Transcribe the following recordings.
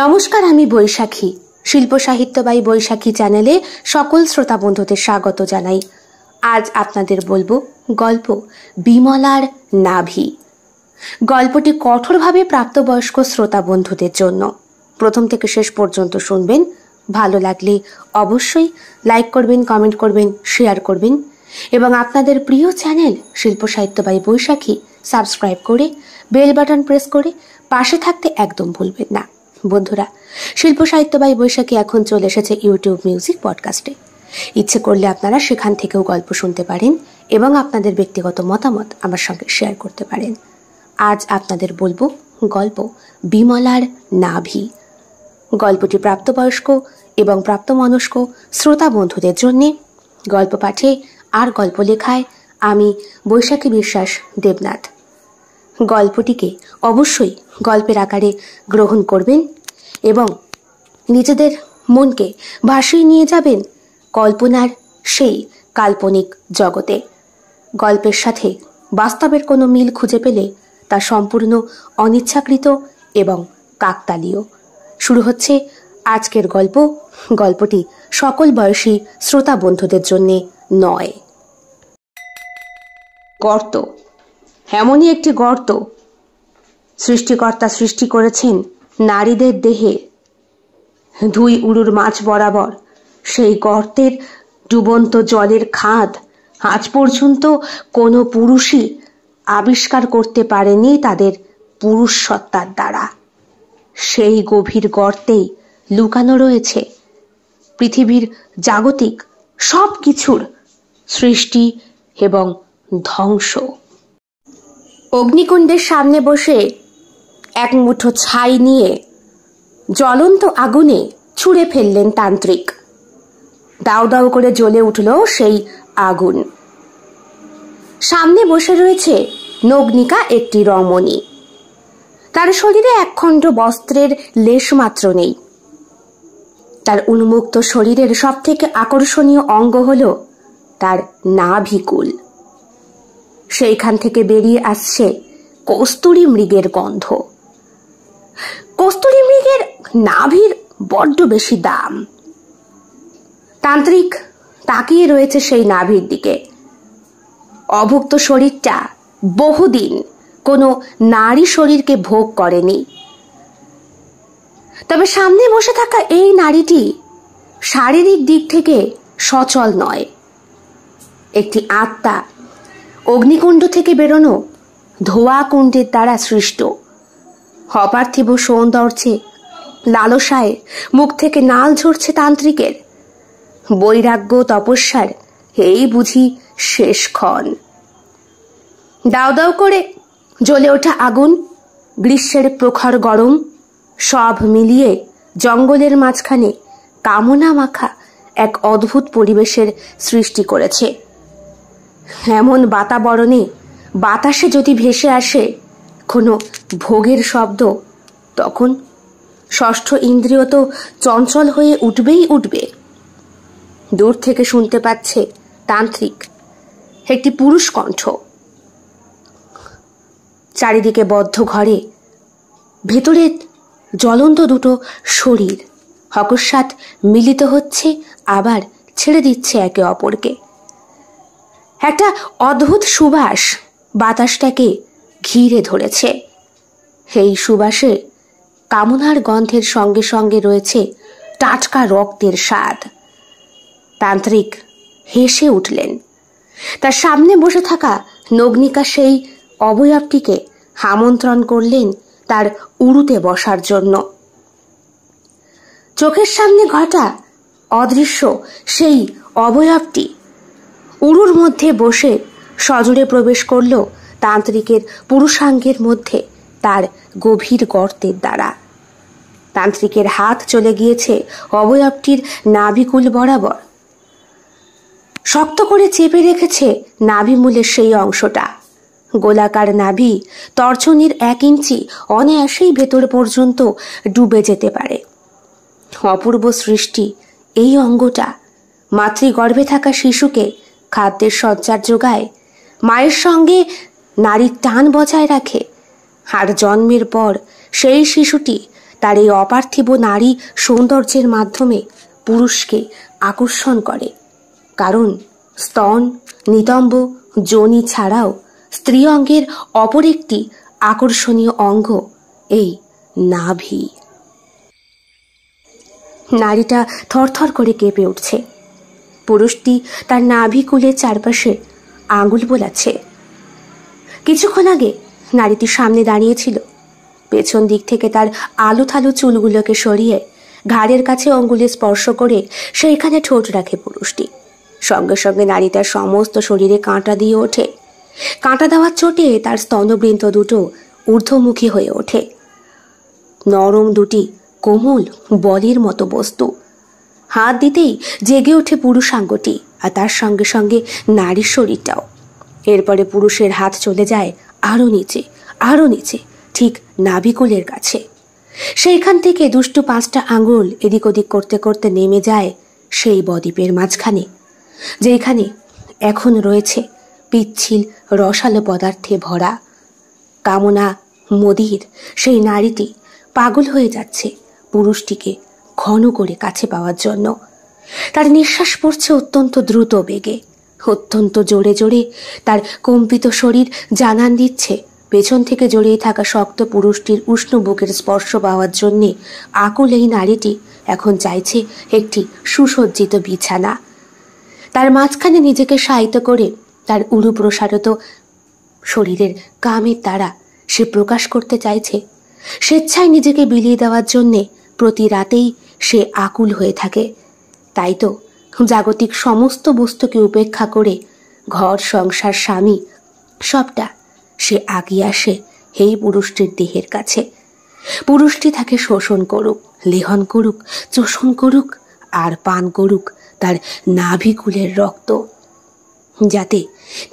নমস্কার আমি বৈশাখী শিল্প সাহিত্যবাহী বৈশাখী চ্যানেলে সকল শ্রোতা বন্ধুদের স্বাগত জানাই আজ আপনাদের বলবো গল্প বিমলার নাভি গল্পটি কঠোরভাবে প্রাপ্তবয়স্ক শ্রোতা বন্ধুদের জন্য প্রথম থেকে শেষ পর্যন্ত শুনবেন ভালো লাগলে অবশ্যই লাইক করবেন কমেন্ট করবেন শেয়ার করবেন এবং আপনাদের প্রিয় চ্যানেল শিল্প সাহিত্যবাহী বৈশাখী সাবস্ক্রাইব করে বেল বাটন প্রেস করে পাশে থাকতে একদম ভুলবেন না বন্ধুরা শিল্প সাহিত্য বাই বৈশাখী এখন চলে এসেছে ইউটিউব মিউজিক পডকাস্টে ইচ্ছে করলে আপনারা সেখান থেকেও গল্প শুনতে পারেন এবং আপনাদের ব্যক্তিগত মতামত আমার সঙ্গে শেয়ার করতে পারেন আজ আপনাদের বলবো গল্প বিমলার নাভি গল্পটি প্রাপ্তবয়স্ক এবং প্রাপ্তমনস্ক শ্রোতা বন্ধুদের জন্যে গল্প পাঠে আর গল্প লেখায় আমি বৈশাখী বিশ্বাস দেবনাথ গল্পটিকে অবশ্যই গল্পের আকারে গ্রহণ করবেন এবং নিজেদের মনকে ভাসিয়ে নিয়ে যাবেন কল্পনার সেই কাল্পনিক জগতে গল্পের সাথে বাস্তবের কোনো মিল খুঁজে পেলে তা সম্পূর্ণ অনিচ্ছাকৃত এবং কাকতালীয় শুরু হচ্ছে আজকের গল্প গল্পটি সকল বয়সী শ্রোতা বন্ধুদের জন্যে নয় গর্ত এমনই একটি গর্ত সৃষ্টিকর্তা সৃষ্টি করেছেন নারীদের দেহে দুই উড়ুর মাছ বরাবর সেই গর্তের ডুবন্ত জলের খাদ আজ পর্যন্ত কোনো পুরুষই আবিষ্কার করতে পারেনি তাদের পুরুষ সত্তার দ্বারা সেই গভীর গর্তেই লুকানো রয়েছে পৃথিবীর জাগতিক সব কিছুর সৃষ্টি এবং ধ্বংস অগ্নিকুণ্ডের সামনে বসে এক মুঠো ছাই নিয়ে জ্বলন্ত আগুনে ছুঁড়ে ফেললেন তান্ত্রিক দাও দাও করে জ্বলে উঠল সেই আগুন সামনে বসে রয়েছে নগ্নিকা একটি রমণী তার শরীরে একখণ্ড বস্ত্রের লেশ মাত্র নেই তার উন্মুক্ত শরীরের সবথেকে আকর্ষণীয় অঙ্গ হল তার নাভিকুল সেইখান থেকে বেরিয়ে আসছে কস্তুরি মৃগের গন্ধ কস্তুরি মৃগের নাভির বড্ড বেশি দাম তান্ত্রিক তাকিয়ে রয়েছে সেই নাভির দিকে অভুক্ত শরীরটা বহুদিন কোনো নারী শরীরকে ভোগ করেনি তবে সামনে বসে থাকা এই নারীটি শারীরিক দিক থেকে সচল নয় একটি আত্মা অগ্নিকুণ্ড থেকে বেরোনো ধোয়া কুণ্ডের দ্বারা সৃষ্ট অপার্থিব সৌন্দর্যে লালসায় মুখ থেকে নাল ঝরছে তান্ত্রিকের বৈরাগ্য তপস্যার এই বুঝি শেষ ক্ষণ দাও দাও করে জ্বলে ওঠা আগুন গ্রীষ্মের প্রখর গরম সব মিলিয়ে জঙ্গলের মাঝখানে কামনা মাখা এক অদ্ভুত পরিবেশের সৃষ্টি করেছে এমন বাতাবরণে বাতাসে যদি ভেসে আসে কোনো ভোগের শব্দ তখন ষষ্ঠ ইন্দ্রিয় তো চঞ্চল হয়ে উঠবেই উঠবে দূর থেকে শুনতে পাচ্ছে তান্ত্রিক একটি পুরুষ কণ্ঠ চারিদিকে বদ্ধ ঘরে ভেতরে জ্বলন্ত দুটো শরীর অকস্মাৎ মিলিত হচ্ছে আবার ছেড়ে দিচ্ছে একে অপরকে একটা অদ্ভুত সুবাস বাতাসটাকে ঘিরে ধরেছে সেই সুবাসে কামনার গন্ধের সঙ্গে সঙ্গে রয়েছে টাটকা রক্তের স্বাদ তান্ত্রিক হেসে উঠলেন তার সামনে বসে থাকা নগ্নিকা সেই অবয়বটিকে আমন্ত্রণ করলেন তার উড়ুতে বসার জন্য চোখের সামনে ঘটা অদৃশ্য সেই অবয়বটি উরুর মধ্যে বসে সজোরে প্রবেশ করল তান্ত্রিকের পুরুষাঙ্গের মধ্যে তার গভীর গর্তের দ্বারা তান্ত্রিকের হাত চলে গিয়েছে অবয়বটির নাভিকুল বরাবর শক্ত করে চেপে রেখেছে নাভিমূলের সেই অংশটা গোলাকার নাভি তর্জনীর এক ইঞ্চি অনায়াসেই ভেতর পর্যন্ত ডুবে যেতে পারে অপূর্ব সৃষ্টি এই অঙ্গটা মাতৃগর্ভে থাকা শিশুকে খাদ্যের সজ্জার যোগায় মায়ের সঙ্গে নারীর টান বজায় রাখে আর জন্মের পর সেই শিশুটি তার এই অপার্থিব নারী সৌন্দর্যের মাধ্যমে পুরুষকে আকর্ষণ করে কারণ স্তন নিতম্ব যোনি ছাড়াও স্ত্রী অঙ্গের অপর একটি আকর্ষণীয় অঙ্গ এই নাভি নারীটা থরথর করে কেঁপে উঠছে পুরুষটি তার নাভিকুলের চারপাশে আঙুল বোলাচ্ছে কিছুক্ষণ আগে নারীটি সামনে দাঁড়িয়েছিল পেছন দিক থেকে তার আলু থালু চুলগুলোকে সরিয়ে ঘাড়ের কাছে অঙ্গুলে স্পর্শ করে সেইখানে ঠোঁট রাখে পুরুষটি সঙ্গে সঙ্গে নারী তার সমস্ত শরীরে কাঁটা দিয়ে ওঠে কাঁটা দেওয়ার চোটে তার স্তনবৃন্ত দুটো ঊর্ধ্বমুখী হয়ে ওঠে নরম দুটি কোমল বলির মতো বস্তু হাত দিতেই জেগে ওঠে পুরুষাঙ্গটি আর তার সঙ্গে সঙ্গে নারীর শরীরটাও এরপরে পুরুষের হাত চলে যায় আরও নিচে আরও নিচে ঠিক নাভিকুলের কাছে সেইখান থেকে দুষ্টু পাঁচটা আঙুল এদিক ওদিক করতে করতে নেমে যায় সেই বদ্বীপের মাঝখানে যেখানে এখন রয়েছে পিচ্ছিল রসালো পদার্থে ভরা কামনা মদির সেই নারীটি পাগল হয়ে যাচ্ছে পুরুষটিকে ঘন করে কাছে পাওয়ার জন্য তার নিঃশ্বাস পড়ছে অত্যন্ত দ্রুত বেগে অত্যন্ত জোরে জোরে তার কম্পিত শরীর জানান দিচ্ছে পেছন থেকে জড়িয়ে থাকা শক্ত পুরুষটির উষ্ণ বুকের স্পর্শ পাওয়ার জন্যে আকুল এই নারীটি এখন চাইছে একটি সুসজ্জিত বিছানা তার মাঝখানে নিজেকে সাহিত্য করে তার উরু শরীরের কামের দ্বারা সে প্রকাশ করতে চাইছে স্বেচ্ছায় নিজেকে বিলিয়ে দেওয়ার জন্যে প্রতি রাতেই সে আকুল হয়ে থাকে তাই তো জাগতিক সমস্ত বস্তুকে উপেক্ষা করে ঘর সংসার স্বামী সবটা সে আগিয়ে আসে এই পুরুষটির দেহের কাছে পুরুষটি তাকে শোষণ করুক লেহন করুক চোষণ করুক আর পান করুক তার নাভিকুলের রক্ত যাতে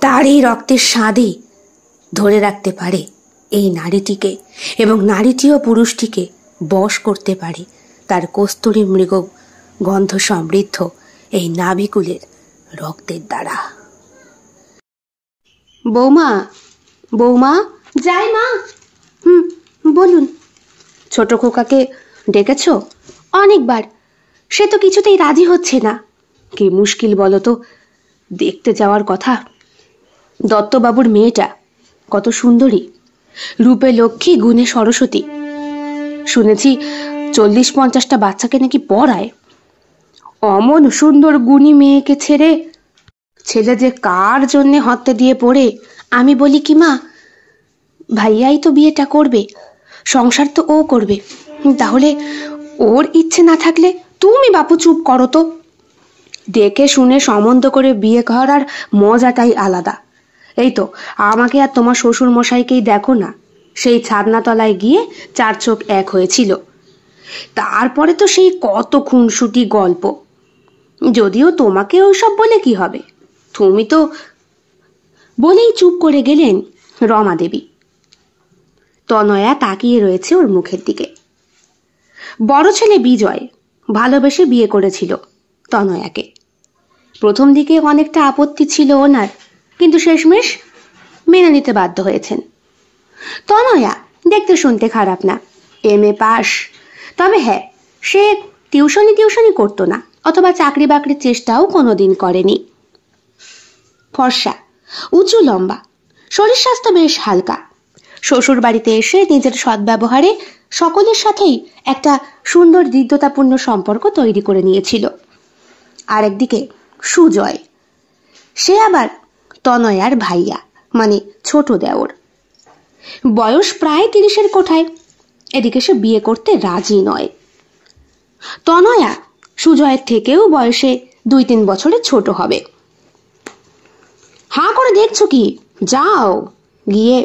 তার এই রক্তের স্বাদে ধরে রাখতে পারে এই নারীটিকে এবং নারীটিও পুরুষটিকে বশ করতে পারে তার কস্তুরী মৃগ গন্ধ সমৃদ্ধ এই নাভিকুলের রক্তের দ্বারা বৌমা বৌমা যাই মা হুম বলুন ছোট খোকাকে ডেকেছ অনেকবার সে তো কিছুতেই রাজি হচ্ছে না কি মুশকিল বলো তো দেখতে যাওয়ার কথা দত্তবাবুর মেয়েটা কত সুন্দরী রূপে লক্ষ্মী গুণে সরস্বতী শুনেছি চল্লিশ পঞ্চাশটা বাচ্চাকে নাকি পড়ায় অমন সুন্দর গুণী মেয়েকে ছেড়ে ছেলে যে কার জন্যে হত্যা দিয়ে পড়ে আমি বলি কি মা ভাইয়াই তো বিয়েটা করবে সংসার তো ও করবে তাহলে ওর ইচ্ছে না থাকলে তুমি বাপু চুপ করো তো দেখে শুনে সম্বন্ধ করে বিয়ে করার মজাটাই আলাদা এই তো আমাকে আর তোমার শ্বশুর মশাইকেই দেখো না সেই ছাদনাতলায় গিয়ে চার চোখ এক হয়েছিল তারপরে তো সেই কত খুনসুটি গল্প যদিও তোমাকে ওসব বলে কি হবে তুমি তো বলেই চুপ করে গেলেন রমা দেবী তনয়া তাকিয়ে রয়েছে ওর মুখের দিকে বড় ছেলে বিজয় ভালোবেসে বিয়ে করেছিল তনয়াকে প্রথম দিকে অনেকটা আপত্তি ছিল ওনার কিন্তু শেষমেশ মেনে নিতে বাধ্য হয়েছেন তনয়া দেখতে শুনতে খারাপ না এম এ পাস তবে হ্যাঁ সে টিউশনি টিউশনি করতো না অথবা চাকরি বাকরির চেষ্টাও কোনোদিন করেনি ফর্সা উঁচু লম্বা শরীর স্বাস্থ্য বেশ হালকা শ্বশুর বাড়িতে এসে নিজের সদ্ব্যবহারে সকলের সাথেই একটা সুন্দর দৃঢ়তাপূর্ণ সম্পর্ক তৈরি করে নিয়েছিল আরেকদিকে সুজয় সে আবার তনয়ার ভাইয়া মানে ছোট দেওর বয়স প্রায় তিরিশের কোঠায় এদিকে সে বিয়ে করতে রাজি নয় তনয়া সুজয়ের থেকেও বয়সে দুই তিন বছরে ছোট হবে হা করে দেখছো কি যাও গিয়ে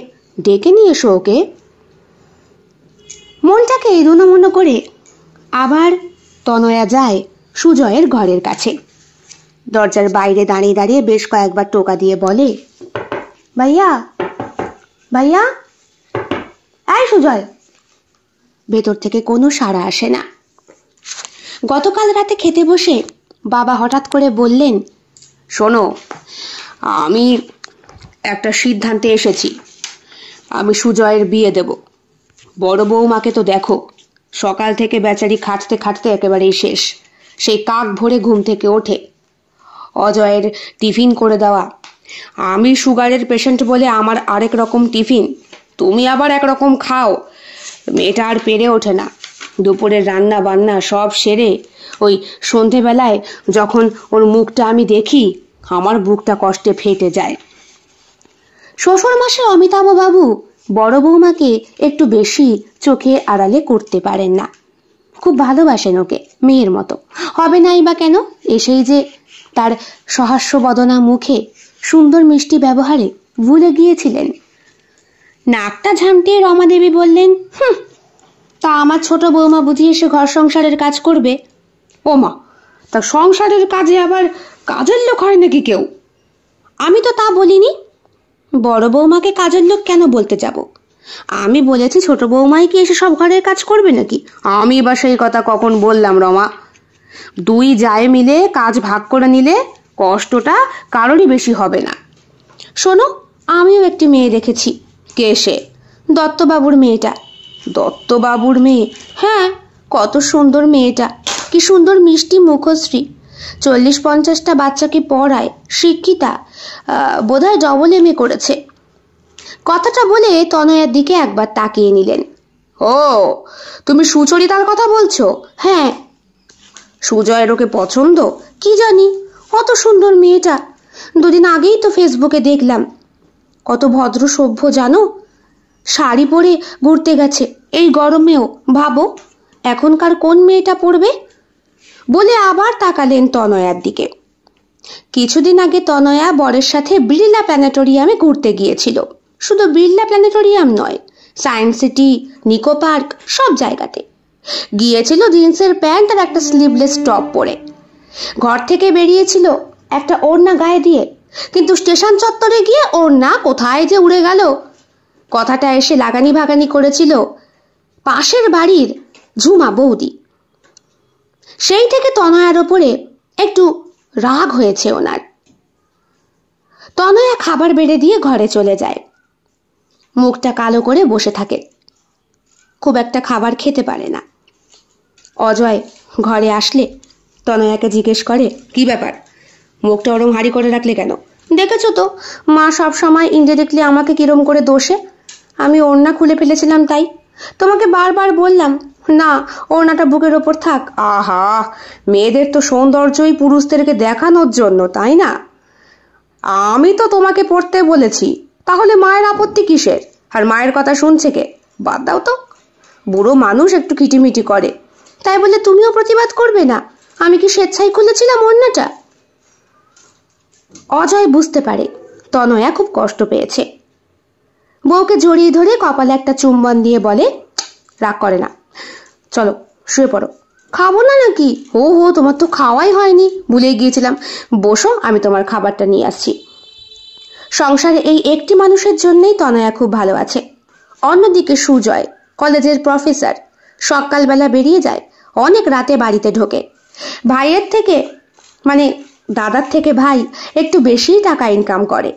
ডেকে নিয়ে এসো ওকে মনটাকে এদোনামনো করে আবার তনয়া যায় সুজয়ের ঘরের কাছে দরজার বাইরে দাঁড়িয়ে দাঁড়িয়ে বেশ কয়েকবার টোকা দিয়ে বলে ভাইয়া ভাইয়া এই সুজয় ভেতর থেকে কোনো সাড়া আসে না গতকাল রাতে খেতে বসে বাবা হঠাৎ করে বললেন শোনো আমি একটা সিদ্ধান্তে এসেছি আমি সুজয়ের বিয়ে দেব বড় বৌমাকে তো দেখো সকাল থেকে বেচারি খাটতে খাটতে একেবারেই শেষ সেই কাক ভরে ঘুম থেকে ওঠে অজয়ের টিফিন করে দেওয়া আমি সুগারের পেশেন্ট বলে আমার আরেক রকম টিফিন তুমি আবার একরকম খাও মেয়েটা আর পেরে ওঠে না দুপুরের রান্না বান্না সব সেরে ওই সন্ধেবেলায় যখন ওর মুখটা আমি দেখি আমার বুকটা কষ্টে ফেটে যায় শ্বশুর মাসে অমিতাভবাবু বড় বৌমাকে একটু বেশি চোখে আড়ালে করতে পারেন না খুব ভালোবাসেন ওকে মেয়ের মতো হবে নাই বা কেন এসেই যে তার সহাস্য বদনা মুখে সুন্দর মিষ্টি ব্যবহারে ভুলে গিয়েছিলেন নাকটা ঝামটিয়ে রমাদেবী বললেন হুম তা আমার ছোট বৌমা বুঝি এসে ঘর সংসারের কাজ করবে ও মা তা সংসারের কাজে আবার কাজের লোক হয় নাকি কেউ আমি তো তা বলিনি বড় বৌমাকে কাজের লোক কেন বলতে যাব আমি বলেছি ছোট বৌমাই কি এসে সব ঘরের কাজ করবে নাকি আমি বা সেই কথা কখন বললাম রমা দুই যায় মিলে কাজ ভাগ করে নিলে কষ্টটা কারোরই বেশি হবে না শোনো আমিও একটি মেয়ে দেখেছি কে সে দত্তবাবুর মেয়েটা দত্তবাবুর মেয়ে হ্যাঁ কত সুন্দর মেয়েটা কি সুন্দর মিষ্টি মুখশ্রী চল্লিশ পঞ্চাশটা বাচ্চাকে পড়ায় শিক্ষিতা বোধহয় ডবল এম করেছে কথাটা বলে তনয়ার দিকে একবার তাকিয়ে নিলেন ও তুমি সুচরিতার কথা বলছো হ্যাঁ সুজয়ের ওকে পছন্দ কি জানি অত সুন্দর মেয়েটা দুদিন আগেই তো ফেসবুকে দেখলাম কত ভদ্র সভ্য জানো শাড়ি পরে ঘুরতে গেছে এই গরমেও ভাবো এখনকার কোন মেয়েটা পড়বে বলে আবার তাকালেন তনয়ার দিকে কিছুদিন আগে তনয়া বরের সাথে বিড়লা প্ল্যানেটোরিয়ামে ঘুরতে গিয়েছিল শুধু বিড়লা প্ল্যানেটোরিয়াম নয় সায়েন্স সিটি নিকো পার্ক সব জায়গাতে গিয়েছিল জিন্সের প্যান্ট আর একটা স্লিভলেস টপ পরে ঘর থেকে বেরিয়েছিল একটা ওড়না গায়ে দিয়ে কিন্তু স্টেশন চত্বরে গিয়ে ওর না কোথায় যে উড়ে গেল কথাটা এসে লাগানি ভাগানি করেছিল পাশের বাড়ির ঝুমা বৌদি সেই থেকে তনয়ার ওপরে একটু রাগ হয়েছে ওনার তনয়া খাবার বেড়ে দিয়ে ঘরে চলে যায় মুখটা কালো করে বসে থাকে খুব একটা খাবার খেতে পারে না অজয় ঘরে আসলে তনয়াকে জিজ্ঞেস করে কি ব্যাপার মুখটা ওরম হাড়ি করে রাখলে কেন দেখেছো তো মা সব সময় ইনডিরেক্টলি আমাকে কিরম করে দোষে আমি ওড়না খুলে ফেলেছিলাম তাই তোমাকে বারবার বললাম না ওড়নাটা বুকের ওপর থাক আহা মেয়েদের তো সৌন্দর্যই পুরুষদেরকে দেখানোর জন্য তাই না আমি তো তোমাকে পড়তে বলেছি তাহলে মায়ের আপত্তি কিসের আর মায়ের কথা শুনছে কে বাদ দাও তো বুড়ো মানুষ একটু কিটিমিটি করে তাই বলে তুমিও প্রতিবাদ করবে না আমি কি স্বেচ্ছায় খুলেছিলাম ওড়নাটা অজয় বুঝতে পারে তনয়া খুব কষ্ট পেয়েছে বউকে জড়িয়ে ধরে কপালে একটা চুম্বন দিয়ে বলে রাগ করে না চলো শুয়ে পড়ো খাবো না নাকি ও হো তোমার তো খাওয়াই হয়নি ভুলে গিয়েছিলাম বসো আমি তোমার খাবারটা নিয়ে আসছি সংসারে এই একটি মানুষের জন্যই তনয়া খুব ভালো আছে অন্যদিকে সুজয় কলেজের প্রফেসর সকালবেলা বেরিয়ে যায় অনেক রাতে বাড়িতে ঢোকে ভাইয়ের থেকে মানে দাদার থেকে ভাই একটু বেশিই টাকা ইনকাম করে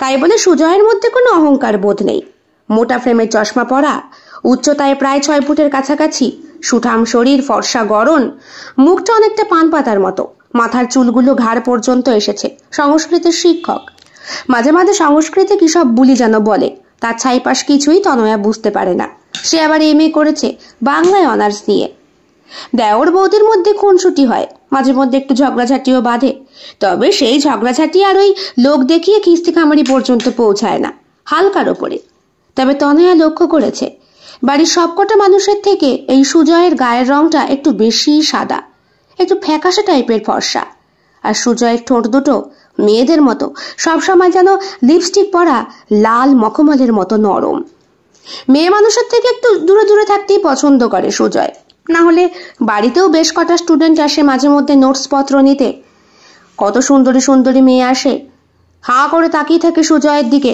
তাই বলে সুজয়ের মধ্যে কোনো অহংকার বোধ নেই মোটা ফ্রেমের চশমা পরা উচ্চতায় প্রায় ছয় ফুটের কাছাকাছি সুঠাম শরীর ফর্সা গরণ মুখটা অনেকটা পান পাতার মতো মাথার চুলগুলো ঘাড় পর্যন্ত এসেছে সংস্কৃতের শিক্ষক মাঝে মাঝে সংস্কৃতে কি সব বুলি যেন বলে তার ছাইপাশ কিছুই তনয়া বুঝতে পারে না সে আবার এম করেছে বাংলায় অনার্স নিয়ে দেওর বৌদির মধ্যে খুনসুটি হয় মাঝে মধ্যে একটু ঝগড়াঝাটিও বাঁধে তবে সেই ঝগড়াঝাটি আর ওই লোক দেখিয়ে কিস্তি খামারি পর্যন্ত পৌঁছায় না হালকার ওপরে তবে তনয়া লক্ষ্য করেছে বাড়ির সবকটা মানুষের থেকে এই সুজয়ের গায়ের রংটা একটু বেশি সাদা একটু ফ্যাকাশে টাইপের ফর্সা আর সুজয়ের ঠোঁট দুটো মেয়েদের মতো সবসময় যেন লিপস্টিক পরা লাল মখমলের মতো নরম মেয়ে মানুষের থেকে একটু দূরে দূরে থাকতেই পছন্দ করে সুজয় না হলে বাড়িতেও বেশ কটা স্টুডেন্ট আসে মাঝে মধ্যে নোটসপত্র নিতে কত সুন্দরী সুন্দরী মেয়ে আসে হা করে তাকিয়ে থাকে সুজয়ের দিকে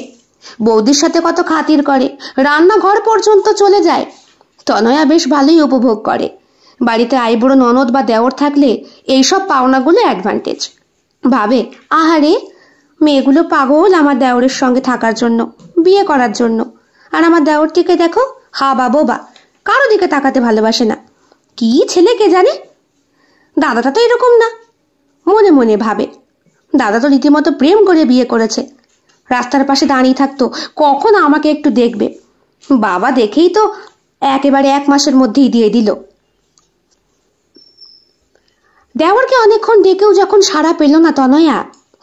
বৌদির সাথে কত খাতির করে রান্নাঘর পর্যন্ত চলে যায় তনয়া বেশ ভালোই উপভোগ করে বাড়িতে আইবুড়ো ননদ বা দেওর থাকলে এইসব পাওনাগুলো অ্যাডভান্টেজ ভাবে আহারে মেয়েগুলো পাগল আমার দেওরের সঙ্গে থাকার জন্য বিয়ে করার জন্য আর আমার দেওরটিকে দেখো হা বা বোবা কারো দিকে তাকাতে ভালোবাসে না কি ছেলে কে জানে দাদাটা তো এরকম না মনে মনে ভাবে দাদা তো রীতিমতো প্রেম করে বিয়ে করেছে রাস্তার পাশে দাঁড়িয়ে থাকতো কখন আমাকে একটু দেখবে বাবা দেখেই তো একেবারে এক মাসের মধ্যেই দিয়ে দিল দেওয়ারকে অনেকক্ষণ ডেকেও যখন সাড়া পেল না তনয়া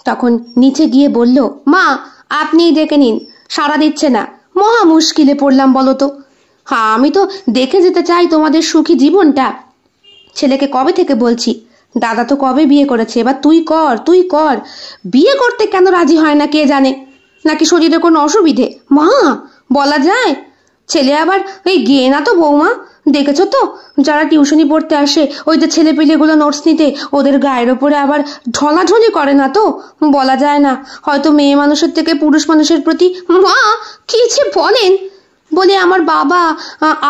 তখন নিচে গিয়ে বলল মা আপনিই ডেকে নিন সাড়া দিচ্ছে না মহা মুশকিলে পড়লাম বলো তো হ্যাঁ আমি তো দেখে যেতে চাই তোমাদের সুখী জীবনটা ছেলেকে কবে থেকে বলছি দাদা তো কবে বিয়ে করেছে এবার তুই কর তুই কর বিয়ে করতে কেন রাজি হয় না কে জানে নাকি শরীরে কোনো অসুবিধে মা বলা যায় ছেলে আবার ওই গিয়ে না তো বৌমা দেখেছো তো যারা টিউশনি পড়তে আসে ওই যে ছেলে পেলেগুলো নোটস নিতে ওদের গায়ের ওপরে আবার ঢলাঢলি করে না তো বলা যায় না হয়তো মেয়ে মানুষের থেকে পুরুষ মানুষের প্রতি মা কি বলেন বলি আমার বাবা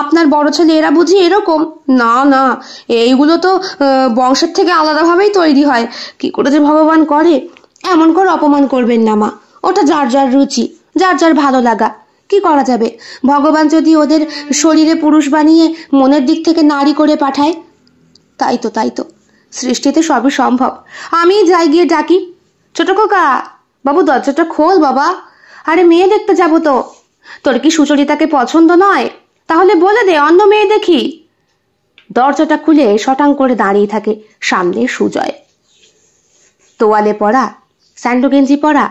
আপনার বড় ছেলে এরা বুঝি এরকম না না এইগুলো তো বংশের থেকে আলাদাভাবেই তৈরি হয় কি করে যে ভগবান করে এমন করে অপমান করবেন না মা ওটা যার যার রুচি যার যার ভালো লাগা কি করা যাবে ভগবান যদি ওদের শরীরে পুরুষ বানিয়ে মনের দিক থেকে নারী করে পাঠায় তাই তো তাই তো সৃষ্টিতে সবই সম্ভব আমি যাই গিয়ে ডাকি ছোট কোকা বাবু দরজাটা খোল বাবা আরে মেয়ে দেখতে যাবো তো তোর কি সুচরিতাকে পছন্দ নয় তাহলে বলে দে অন্য মেয়ে দেখি দরজাটা খুলে শটাং করে দাঁড়িয়ে থাকে সামনে সুজয় তোয়ালে পরা স্যান্ডো গেঞ্জি পরা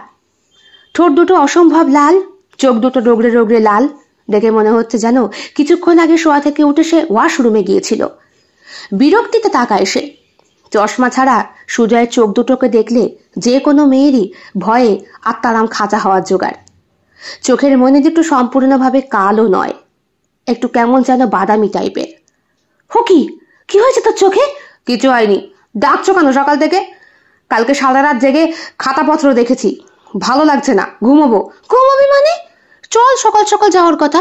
ঠোঁট দুটো অসম্ভব লাল চোখ দুটো ডোগড়ে ডোগড়ে লাল দেখে মনে হচ্ছে যেন কিছুক্ষণ আগে শোয়া থেকে উঠে সে ওয়াশরুমে গিয়েছিল বিরক্তিতে তাকায় সে চশমা ছাড়া সুজয়ের চোখ দুটোকে দেখলে যে কোনো মেয়েরই ভয়ে আত্মারাম খাঁচা হওয়ার জোগাড় চোখের মনে একটু সম্পূর্ণভাবে কালো নয় একটু কেমন যেন বাদামি টাইপের হুকি কি হয়েছে তোর চোখে কিছু হয়নি ডাকছো কেন সকাল থেকে কালকে সারা রাত জেগে খাতাপত্র দেখেছি ভালো লাগছে না ঘুমোবো ঘুমোবি মানে চল সকাল সকাল যাওয়ার কথা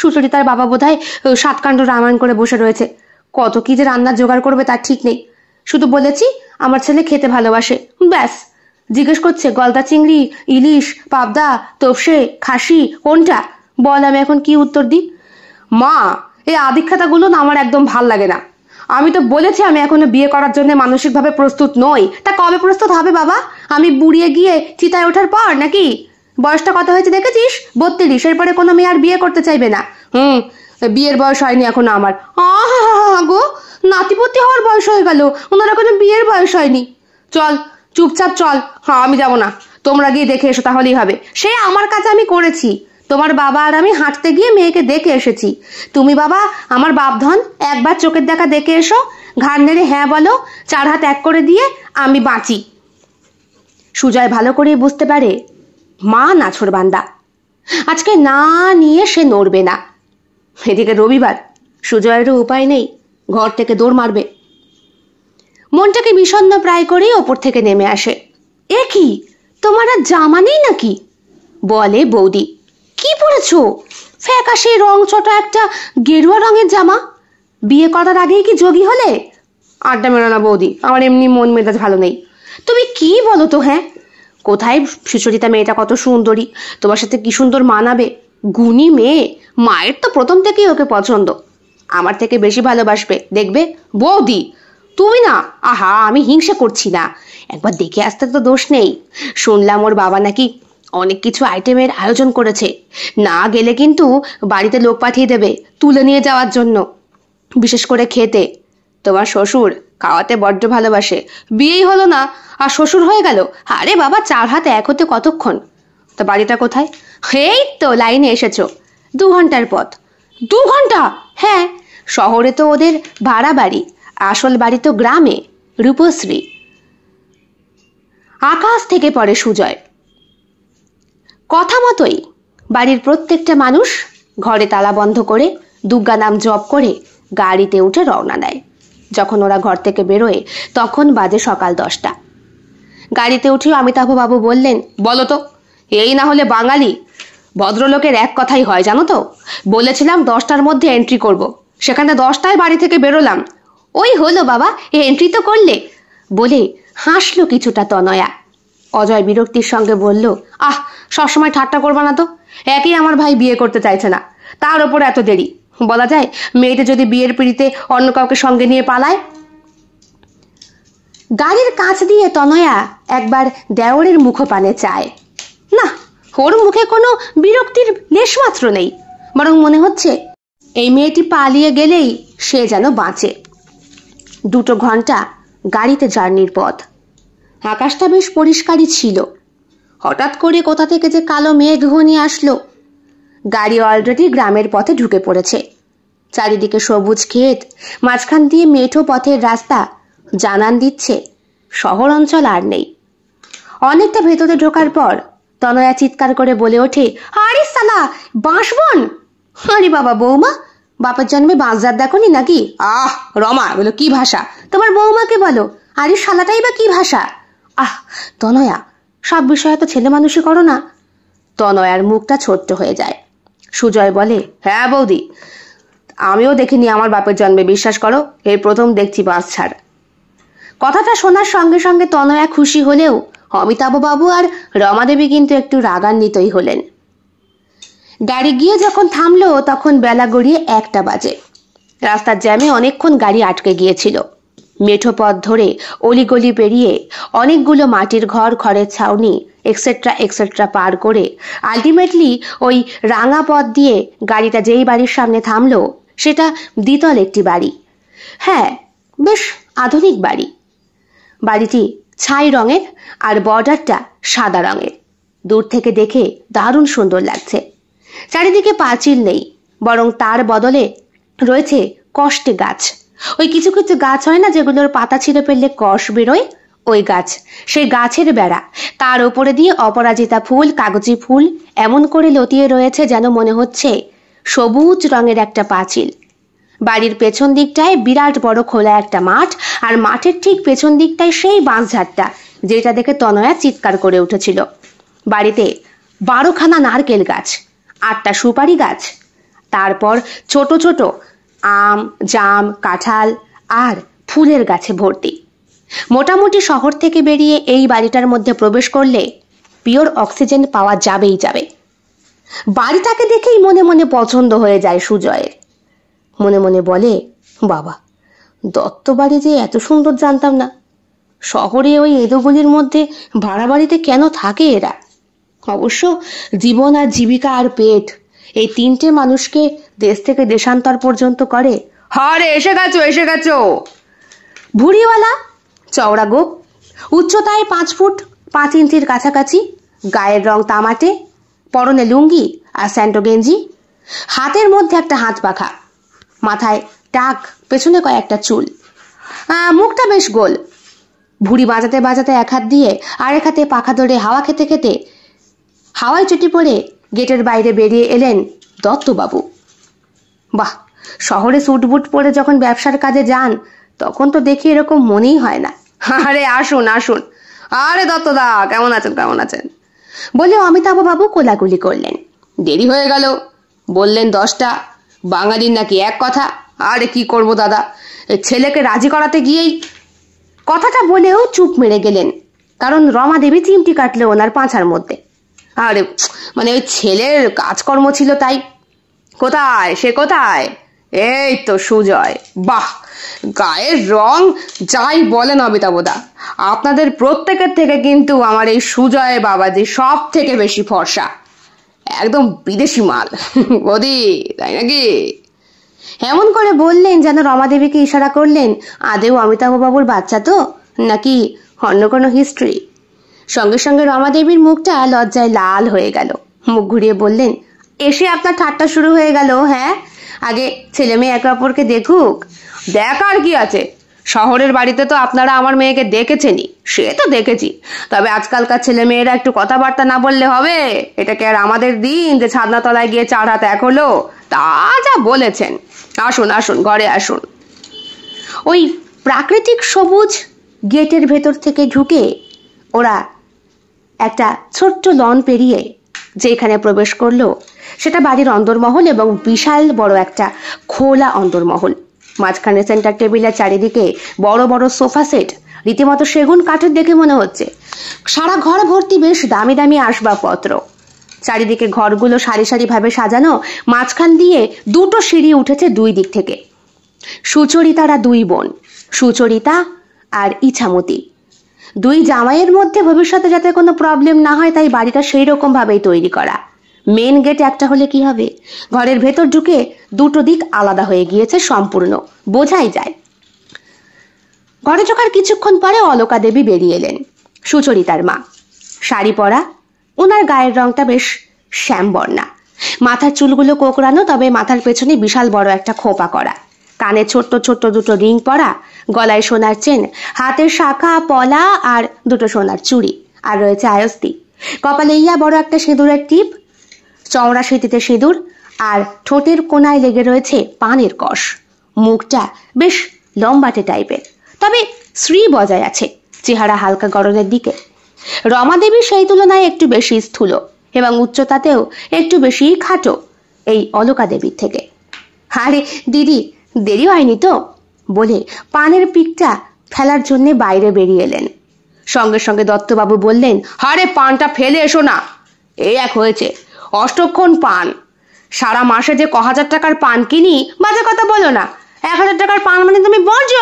সুচরিতার বাবা বোধ হয় সাতকাণ্ড রামায়ণ করে বসে রয়েছে কত কি যে রান্না জোগাড় করবে তার ঠিক নেই শুধু বলেছি আমার ছেলে খেতে ভালোবাসে ব্যাস জিজ্ঞেস করছে গলদা চিংড়ি ইলিশ পাবদা তপসে খাসি কোনটা বল আমি এখন কি উত্তর দিই মা এই গুলো না আমার একদম ভাল লাগে না আমি তো বলেছি আমি এখনো বিয়ে করার জন্য মানসিকভাবে প্রস্তুত নই তা কবে প্রস্তুত হবে বাবা আমি বুড়িয়ে গিয়ে চিতায় ওঠার পর নাকি বয়সটা কত হয়েছে দেখেছিস বত্রিশ এরপরে কোনো মেয়ে আর বিয়ে করতে চাইবে না হুম বিয়ের বয়স হয়নি এখন আমার আহ গো নাতিপত্তি হওয়ার বয়স হয়ে গেল ওনারা কোনো বিয়ের বয়স হয়নি চল চুপচাপ চল হ্যাঁ আমি যাব না তোমরা গিয়ে দেখে এসো তাহলেই হবে সে আমার কাছে আমি করেছি তোমার বাবা আর আমি হাঁটতে গিয়ে মেয়েকে দেখে এসেছি তুমি বাবা আমার বাপধন একবার চোখের দেখা দেখে এসো ঘাড় নেড়ে হ্যাঁ বলো চার হাত এক করে দিয়ে আমি বাঁচি সুজয় ভালো করে বুঝতে পারে মা নাছর বান্দা আজকে না নিয়ে সে নড়বে না এদিকে রবিবার সুজয়েরও উপায় নেই ঘর থেকে দৌড় মারবে মনটাকে বিষণ্ন প্রায় করেই ওপর থেকে নেমে আসে এ কি তোমার আর জামা নেই নাকি বলে বৌদি কি পরেছ ফ্যাকাশে রং চটা একটা গেরুয়া রঙের জামা বিয়ে করার আগেই কি যোগী হলে আড্ডা মেরো না বৌদি আমার এমনি মন মেজাজ ভালো নেই তুমি কি বলো তো হ্যাঁ কোথায় সুচরিতা মেয়েটা কত সুন্দরী তোমার সাথে কি সুন্দর মানাবে গুণী মেয়ে মায়ের তো প্রথম থেকেই ওকে পছন্দ আমার থেকে বেশি ভালোবাসবে দেখবে বৌদি তুমি না আহা আমি হিংসা করছি না একবার দেখে আসতে তো দোষ নেই শুনলাম ওর বাবা নাকি অনেক কিছু আইটেমের আয়োজন করেছে না গেলে কিন্তু বাড়িতে লোক পাঠিয়ে দেবে তুলে নিয়ে যাওয়ার জন্য বিশেষ করে খেতে তোমার শ্বশুর খাওয়াতে বড্ড ভালোবাসে বিয়েই হলো না আর শ্বশুর হয়ে গেল আরে বাবা চার হাতে এক হতে কতক্ষণ তা বাড়িটা কোথায় হেই তো লাইনে এসেছো দু ঘন্টার পথ দু ঘন্টা হ্যাঁ শহরে তো ওদের ভাড়া বাড়ি আসল বাড়ি তো গ্রামে রূপশ্রী আকাশ থেকে পড়ে সুজয় কথা মতোই বাড়ির প্রত্যেকটা মানুষ ঘরে তালা বন্ধ করে দুর্গা নাম জপ করে গাড়িতে উঠে রওনা দেয় যখন ওরা ঘর থেকে বেরোয় তখন বাজে সকাল দশটা গাড়িতে উঠেও বাবু বললেন বলো তো এই না হলে বাঙালি ভদ্রলোকের এক কথাই হয় জানো তো বলেছিলাম দশটার মধ্যে এন্ট্রি করব। সেখানে দশটায় বাড়ি থেকে বেরোলাম ওই হলো বাবা এন্ট্রি তো করলে বলে হাসলো কিছুটা তনয়া অজয় বিরক্তির সঙ্গে বলল আহ সবসময় ঠাট্টা করবা না তো একই আমার ভাই বিয়ে করতে চাইছে না তার ওপর এত দেরি বলা যায় মেয়েটা যদি বিয়ের পিড়িতে অন্য কাউকে সঙ্গে নিয়ে পালায় গাড়ির কাঁচ দিয়ে তনয়া একবার দেওরের মুখপানে চায় না ওর মুখে কোনো বিরক্তির লেশমাত্র নেই বরং মনে হচ্ছে এই মেয়েটি পালিয়ে গেলেই সে যেন বাঁচে দুটো ঘন্টা গাড়িতে জার্নির পথ আকাশটা বেশ পরিষ্কারই ছিল হঠাৎ করে কোথা থেকে যে কালো মেঘ ঘনিয়ে আসলো গাড়ি অলরেডি গ্রামের পথে ঢুকে পড়েছে চারিদিকে সবুজ ক্ষেত মাঝখান দিয়ে মেঠো পথের রাস্তা জানান দিচ্ছে শহর অঞ্চল আর নেই অনেকটা ভেতরে ঢোকার পর তনয়া চিৎকার করে বলে ওঠে আরে সালা বাঁশবন আরে বাবা বৌমা বাপের জন্মে দেখো দেখনি নাকি আহ রমা বলো কি ভাষা তোমার বৌমাকে বলো আরে শালাটাই বা কি ভাষা আহ তনয়া সব বিষয়ে তো ছেলে মানুষই করো না তনয়ার মুখটা ছোট্ট হয়ে যায় সুজয় বলে হ্যাঁ বৌদি আমিও দেখিনি আমার বাপের জন্মে বিশ্বাস করো এর প্রথম দেখছি বাঁশ ছাড় কথাটা শোনার সঙ্গে সঙ্গে তনয়া খুশি হলেও অমিতাভবাবু আর রমাদেবী কিন্তু একটু রাগান্বিতই হলেন গাড়ি গিয়ে যখন থামলো তখন বেলা গড়িয়ে একটা বাজে রাস্তার জ্যামে অনেকক্ষণ গাড়ি আটকে গিয়েছিল মেঠো পথ ধরে অলিগলি পেরিয়ে অনেকগুলো মাটির ঘর ঘরের ছাউনি এক্সেট্রা এক্সেট্রা পার করে আলটিমেটলি ওই রাঙা পথ দিয়ে গাড়িটা যেই বাড়ির সামনে থামলো সেটা দ্বিতল একটি বাড়ি হ্যাঁ বেশ আধুনিক বাড়ি বাড়িটি ছাই রঙের আর বর্ডারটা সাদা রঙের দূর থেকে দেখে দারুণ সুন্দর লাগছে চারিদিকে পাঁচিল নেই বরং তার বদলে রয়েছে কষ্টে গাছ ওই কিছু কিছু গাছ হয় না যেগুলোর পাতা ছিঁড়ে ফেললে কষ বেরোয় ওই গাছ সেই গাছের বেড়া তার ওপরে দিয়ে অপরাজিতা ফুল কাগজি ফুল এমন করে লতিয়ে রয়েছে যেন মনে হচ্ছে সবুজ রঙের একটা পাঁচিল বাড়ির পেছন দিকটায় বিরাট বড় খোলা একটা মাঠ আর মাঠের ঠিক পেছন দিকটায় সেই বাঁশঝাড়টা যেটা দেখে তনয়া চিৎকার করে উঠেছিল বাড়িতে বারোখানা নারকেল গাছ আটটা সুপারি গাছ তারপর ছোট ছোট আম জাম কাঁঠাল আর ফুলের গাছে ভর্তি মোটামুটি শহর থেকে বেরিয়ে এই বাড়িটার মধ্যে প্রবেশ করলে পিওর অক্সিজেন পাওয়া যাবেই যাবে বাড়িটাকে দেখেই মনে মনে পছন্দ হয়ে যায় সুজয়ের মনে মনে বলে বাবা দত্ত বাড়ি যে এত সুন্দর জানতাম না শহরে ওই এদোগুলির মধ্যে ভাড়া বাড়িতে কেন থাকে এরা অবশ্য জীবন আর জীবিকা আর পেট এই তিনটে মানুষকে দেশ থেকে দেশান্তর পর্যন্ত করে হরে এসে গেছো এসে গেছো ভুড়িওয়ালা চওড়া গোপ উচ্চতায় পাঁচ ফুট পাঁচ ইঞ্চির কাছাকাছি গায়ের রং তামাটে পরনে লুঙ্গি আর স্যান্টো গেঞ্জি হাতের মধ্যে একটা হাত পাখা মাথায় টাক পেছনে কয়েকটা চুল মুখটা বেশ গোল ভুড়ি বাজাতে বাজাতে এক হাত দিয়ে আরেক হাতে পাখা ধরে হাওয়া খেতে খেতে হাওয়ায় চটি পড়ে গেটের বাইরে বেরিয়ে এলেন দত্তবাবু বাহ শহরে স্যুটবুট পরে যখন ব্যবসার কাজে যান তখন তো দেখি এরকম মনেই হয় না আরে আসুন আসুন আরে দত্তদা কেমন আছেন কেমন আছেন বলে অমিতাভবাবু কোলাগুলি করলেন দেরি হয়ে গেল বললেন দশটা বাঙালির নাকি এক কথা আরে কি করব দাদা ছেলেকে রাজি করাতে গিয়েই কথাটা বলেও চুপ মেরে গেলেন কারণ রমা দেবী চিমটি কাটলে ওনার পাঁচার মধ্যে আর মানে ওই ছেলের কাজকর্ম ছিল তাই কোথায় সে কোথায় এই তো সুজয় বাহ গায়ের রং যাই বলেন অমিতাভদা আপনাদের প্রত্যেকের থেকে কিন্তু আমার এই সুজয় বাবাজি সব থেকে বেশি ফর্সা একদম বিদেশি মাল বদি তাই নাকি এমন করে বললেন যেন রমাদেবীকে ইশারা করলেন আদেও অমিতাভবাবুর বাচ্চা তো নাকি অন্য কোনো হিস্ট্রি সঙ্গে সঙ্গে রমাদেবীর মুখটা লজ্জায় লাল হয়ে গেল মুখ ঘুরিয়ে বললেন এসে আপনার ঠাট্টা শুরু হয়ে গেল হ্যাঁ আগে ছেলে মেয়ে একে অপরকে দেখুক দেখার কি আছে শহরের বাড়িতে তো আপনারা আমার মেয়েকে দেখেছেনই সে তো দেখেছি তবে আজকালকার ছেলে মেয়েরা একটু কথাবার্তা না বললে হবে এটাকে আর আমাদের দিন যে ছাদনাতলায় গিয়ে চার হাত এক হলো তা যা বলেছেন আসুন আসুন ঘরে আসুন ওই প্রাকৃতিক সবুজ গেটের ভেতর থেকে ঢুকে ওরা একটা ছোট্ট লন পেরিয়ে যেখানে প্রবেশ করলো সেটা বাড়ির অন্দরমহল এবং বিশাল বড় একটা খোলা অন্দরমহল মাঝখানে সেন্টার টেবিলের চারিদিকে বড় বড় সোফা সেট রীতিমতো সেগুন কাঠের দেখে মনে হচ্ছে সারা ঘর ভর্তি বেশ দামি দামি আসবাবপত্র চারিদিকে ঘরগুলো সারি সারি ভাবে সাজানো মাঝখান দিয়ে দুটো সিঁড়ি উঠেছে দুই দিক থেকে সুচরিতারা দুই বোন সুচরিতা আর ইছামতি দুই জামাইয়ের মধ্যে ভবিষ্যতে যাতে কোনো প্রবলেম না হয় তাই বাড়িটা সেই রকমভাবেই তৈরি করা মেন গেট একটা হলে কি হবে ঘরের ভেতর ঢুকে দুটো দিক আলাদা হয়ে গিয়েছে সম্পূর্ণ বোঝাই যায় ঘরে ঢোকার কিছুক্ষণ পরে অলকা দেবী বেরিয়ে এলেন সুচরিতার মা শাড়ি পরা ওনার গায়ের রংটা বেশ শ্যামবর্ণা মাথার চুলগুলো কোকড়ানো তবে মাথার পেছনে বিশাল বড় একটা খোপা করা কানে ছোট্ট ছোট্ট দুটো রিং পরা গলায় সোনার চেন হাতের শাখা পলা আর দুটো সোনার চুড়ি আর রয়েছে আয়স্তি কপালে ইয়া বড় একটা সিঁদুরের টিপ চওড়া স্মৃতিতে সিঁদুর আর ঠোঁটের কোনায় লেগে রয়েছে পানের কষ মুখটা বেশ লম্বাটে টাইপের তবে শ্রী বজায় আছে চেহারা হালকা গরমের দিকে রমাদেবী সেই তুলনায় একটু বেশি স্থূল এবং উচ্চতাতেও একটু বেশি খাটো এই অলকা দেবীর থেকে আরে দিদি দেরি হয়নি তো বলে পানের পিকটা ফেলার জন্য বাইরে বেরিয়ে এলেন সঙ্গে সঙ্গে দত্তবাবু বললেন হারে পানটা ফেলে এসো না এই এক হয়েছে অষ্টক্ষণ পান সারা মাসে যে ক হাজার টাকার পান কিনি বাজে কথা বলো না এক হাজার টাকার পান মানে তুমি বর্জ্য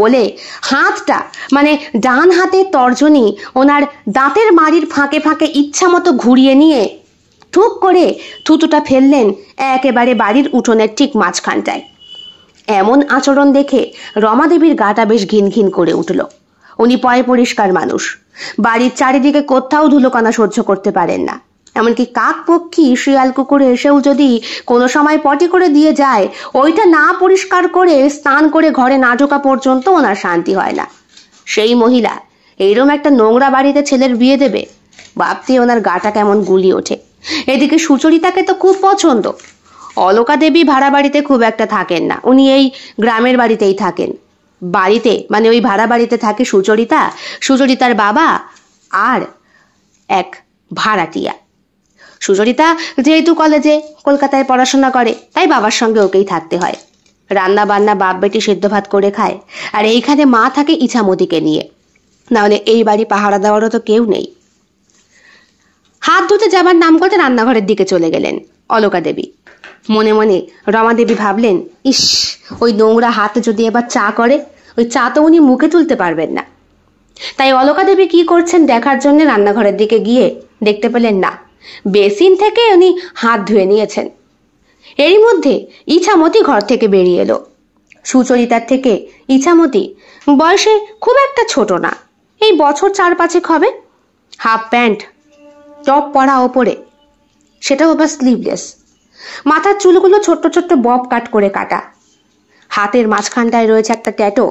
বলে হাতটা মানে ডান হাতে তর্জনী ওনার দাঁতের মাড়ির ফাঁকে ফাঁকে ইচ্ছা মতো ঘুরিয়ে নিয়ে ঠুক করে থুতুটা ফেললেন একেবারে বাড়ির উঠোনের ঠিক মাঝখানটায় এমন আচরণ দেখে রমাদেবীর গাটা বেশ ঘিন ঘিন করে উঠল উনি পয় পরিষ্কার মানুষ বাড়ির চারিদিকে কোথাও ধুলোকানা সহ্য করতে পারেন না এমনকি কাক পক্ষী শিয়াল কুকুরে এসেও যদি কোনো সময় পটি করে দিয়ে যায় ওইটা না পরিষ্কার করে স্নান করে ঘরে না ঢোকা পর্যন্ত ওনার শান্তি হয় না সেই মহিলা এইরকম একটা নোংরা বাড়িতে ছেলের বিয়ে দেবে ভাবতে ওনার গাটা কেমন গুলি ওঠে এদিকে সুচরিতাকে তো খুব পছন্দ অলকা দেবী ভাড়া বাড়িতে খুব একটা থাকেন না উনি এই গ্রামের বাড়িতেই থাকেন বাড়িতে মানে ওই ভাড়া বাড়িতে থাকে সুচরিতা সুচরিতার বাবা আর এক ভাড়াটিয়া সুচরিতা যেহেতু কলেজে কলকাতায় পড়াশোনা করে তাই বাবার সঙ্গে ওকেই থাকতে হয় রান্না বান্না বাপ বেটি সেদ্ধ ভাত করে খায় আর এইখানে মা থাকে ইছামতিকে নিয়ে নাহলে এই বাড়ি পাহারা দেওয়ারও তো কেউ নেই হাত ধুতে যাবার নাম করতে রান্নাঘরের দিকে চলে গেলেন অলকা দেবী মনে মনে রমাদেবী ভাবলেন ইস ওই নোংরা হাতে যদি এবার চা করে ওই চা তো উনি মুখে তুলতে পারবেন না তাই অলকা দেবী কী করছেন দেখার জন্য রান্নাঘরের দিকে গিয়ে দেখতে পেলেন না বেসিন থেকে উনি হাত ধুয়ে নিয়েছেন এরই মধ্যে ইছামতি ঘর থেকে বেরিয়ে এলো সুচরিতার থেকে ইছামতি বয়সে খুব একটা ছোট না এই বছর চার পাঁচেক হবে হাফ প্যান্ট টপ পরা ওপরে সেটাও আবার স্লিভলেস মাথার চুলগুলো ছোট্ট ছোট্ট বব কাট করে কাটা হাতের মাঝখানটায় রয়েছে একটা ট্যাটো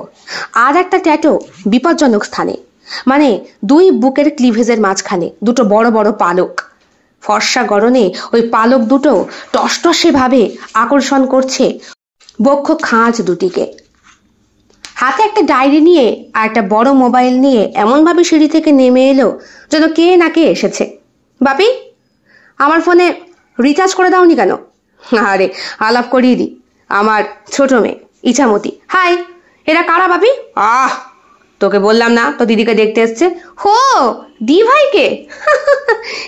আর একটা ট্যাটো বিপজ্জনক স্থানে মানে দুই বুকের ক্লিভেজের মাঝখানে দুটো বড় বড় পালক ফর্সা গরনে ওই পালক দুটো ভাবে আকর্ষণ করছে বক্ষ খাঁজ দুটিকে হাতে একটা ডায়েরি নিয়ে আর একটা বড় মোবাইল নিয়ে এমনভাবে সিঁড়ি থেকে নেমে এলো যেন কে না কে এসেছে বাপি আমার ফোনে রিচার্জ করে দাওনি কেন আরে আলাপ করিয়ে দি আমার ছোট মেয়ে ইছামতি হাই এরা কারা বাপি আহ তোকে বললাম না তো দিদিকে দেখতে এসছে হো দি ভাইকে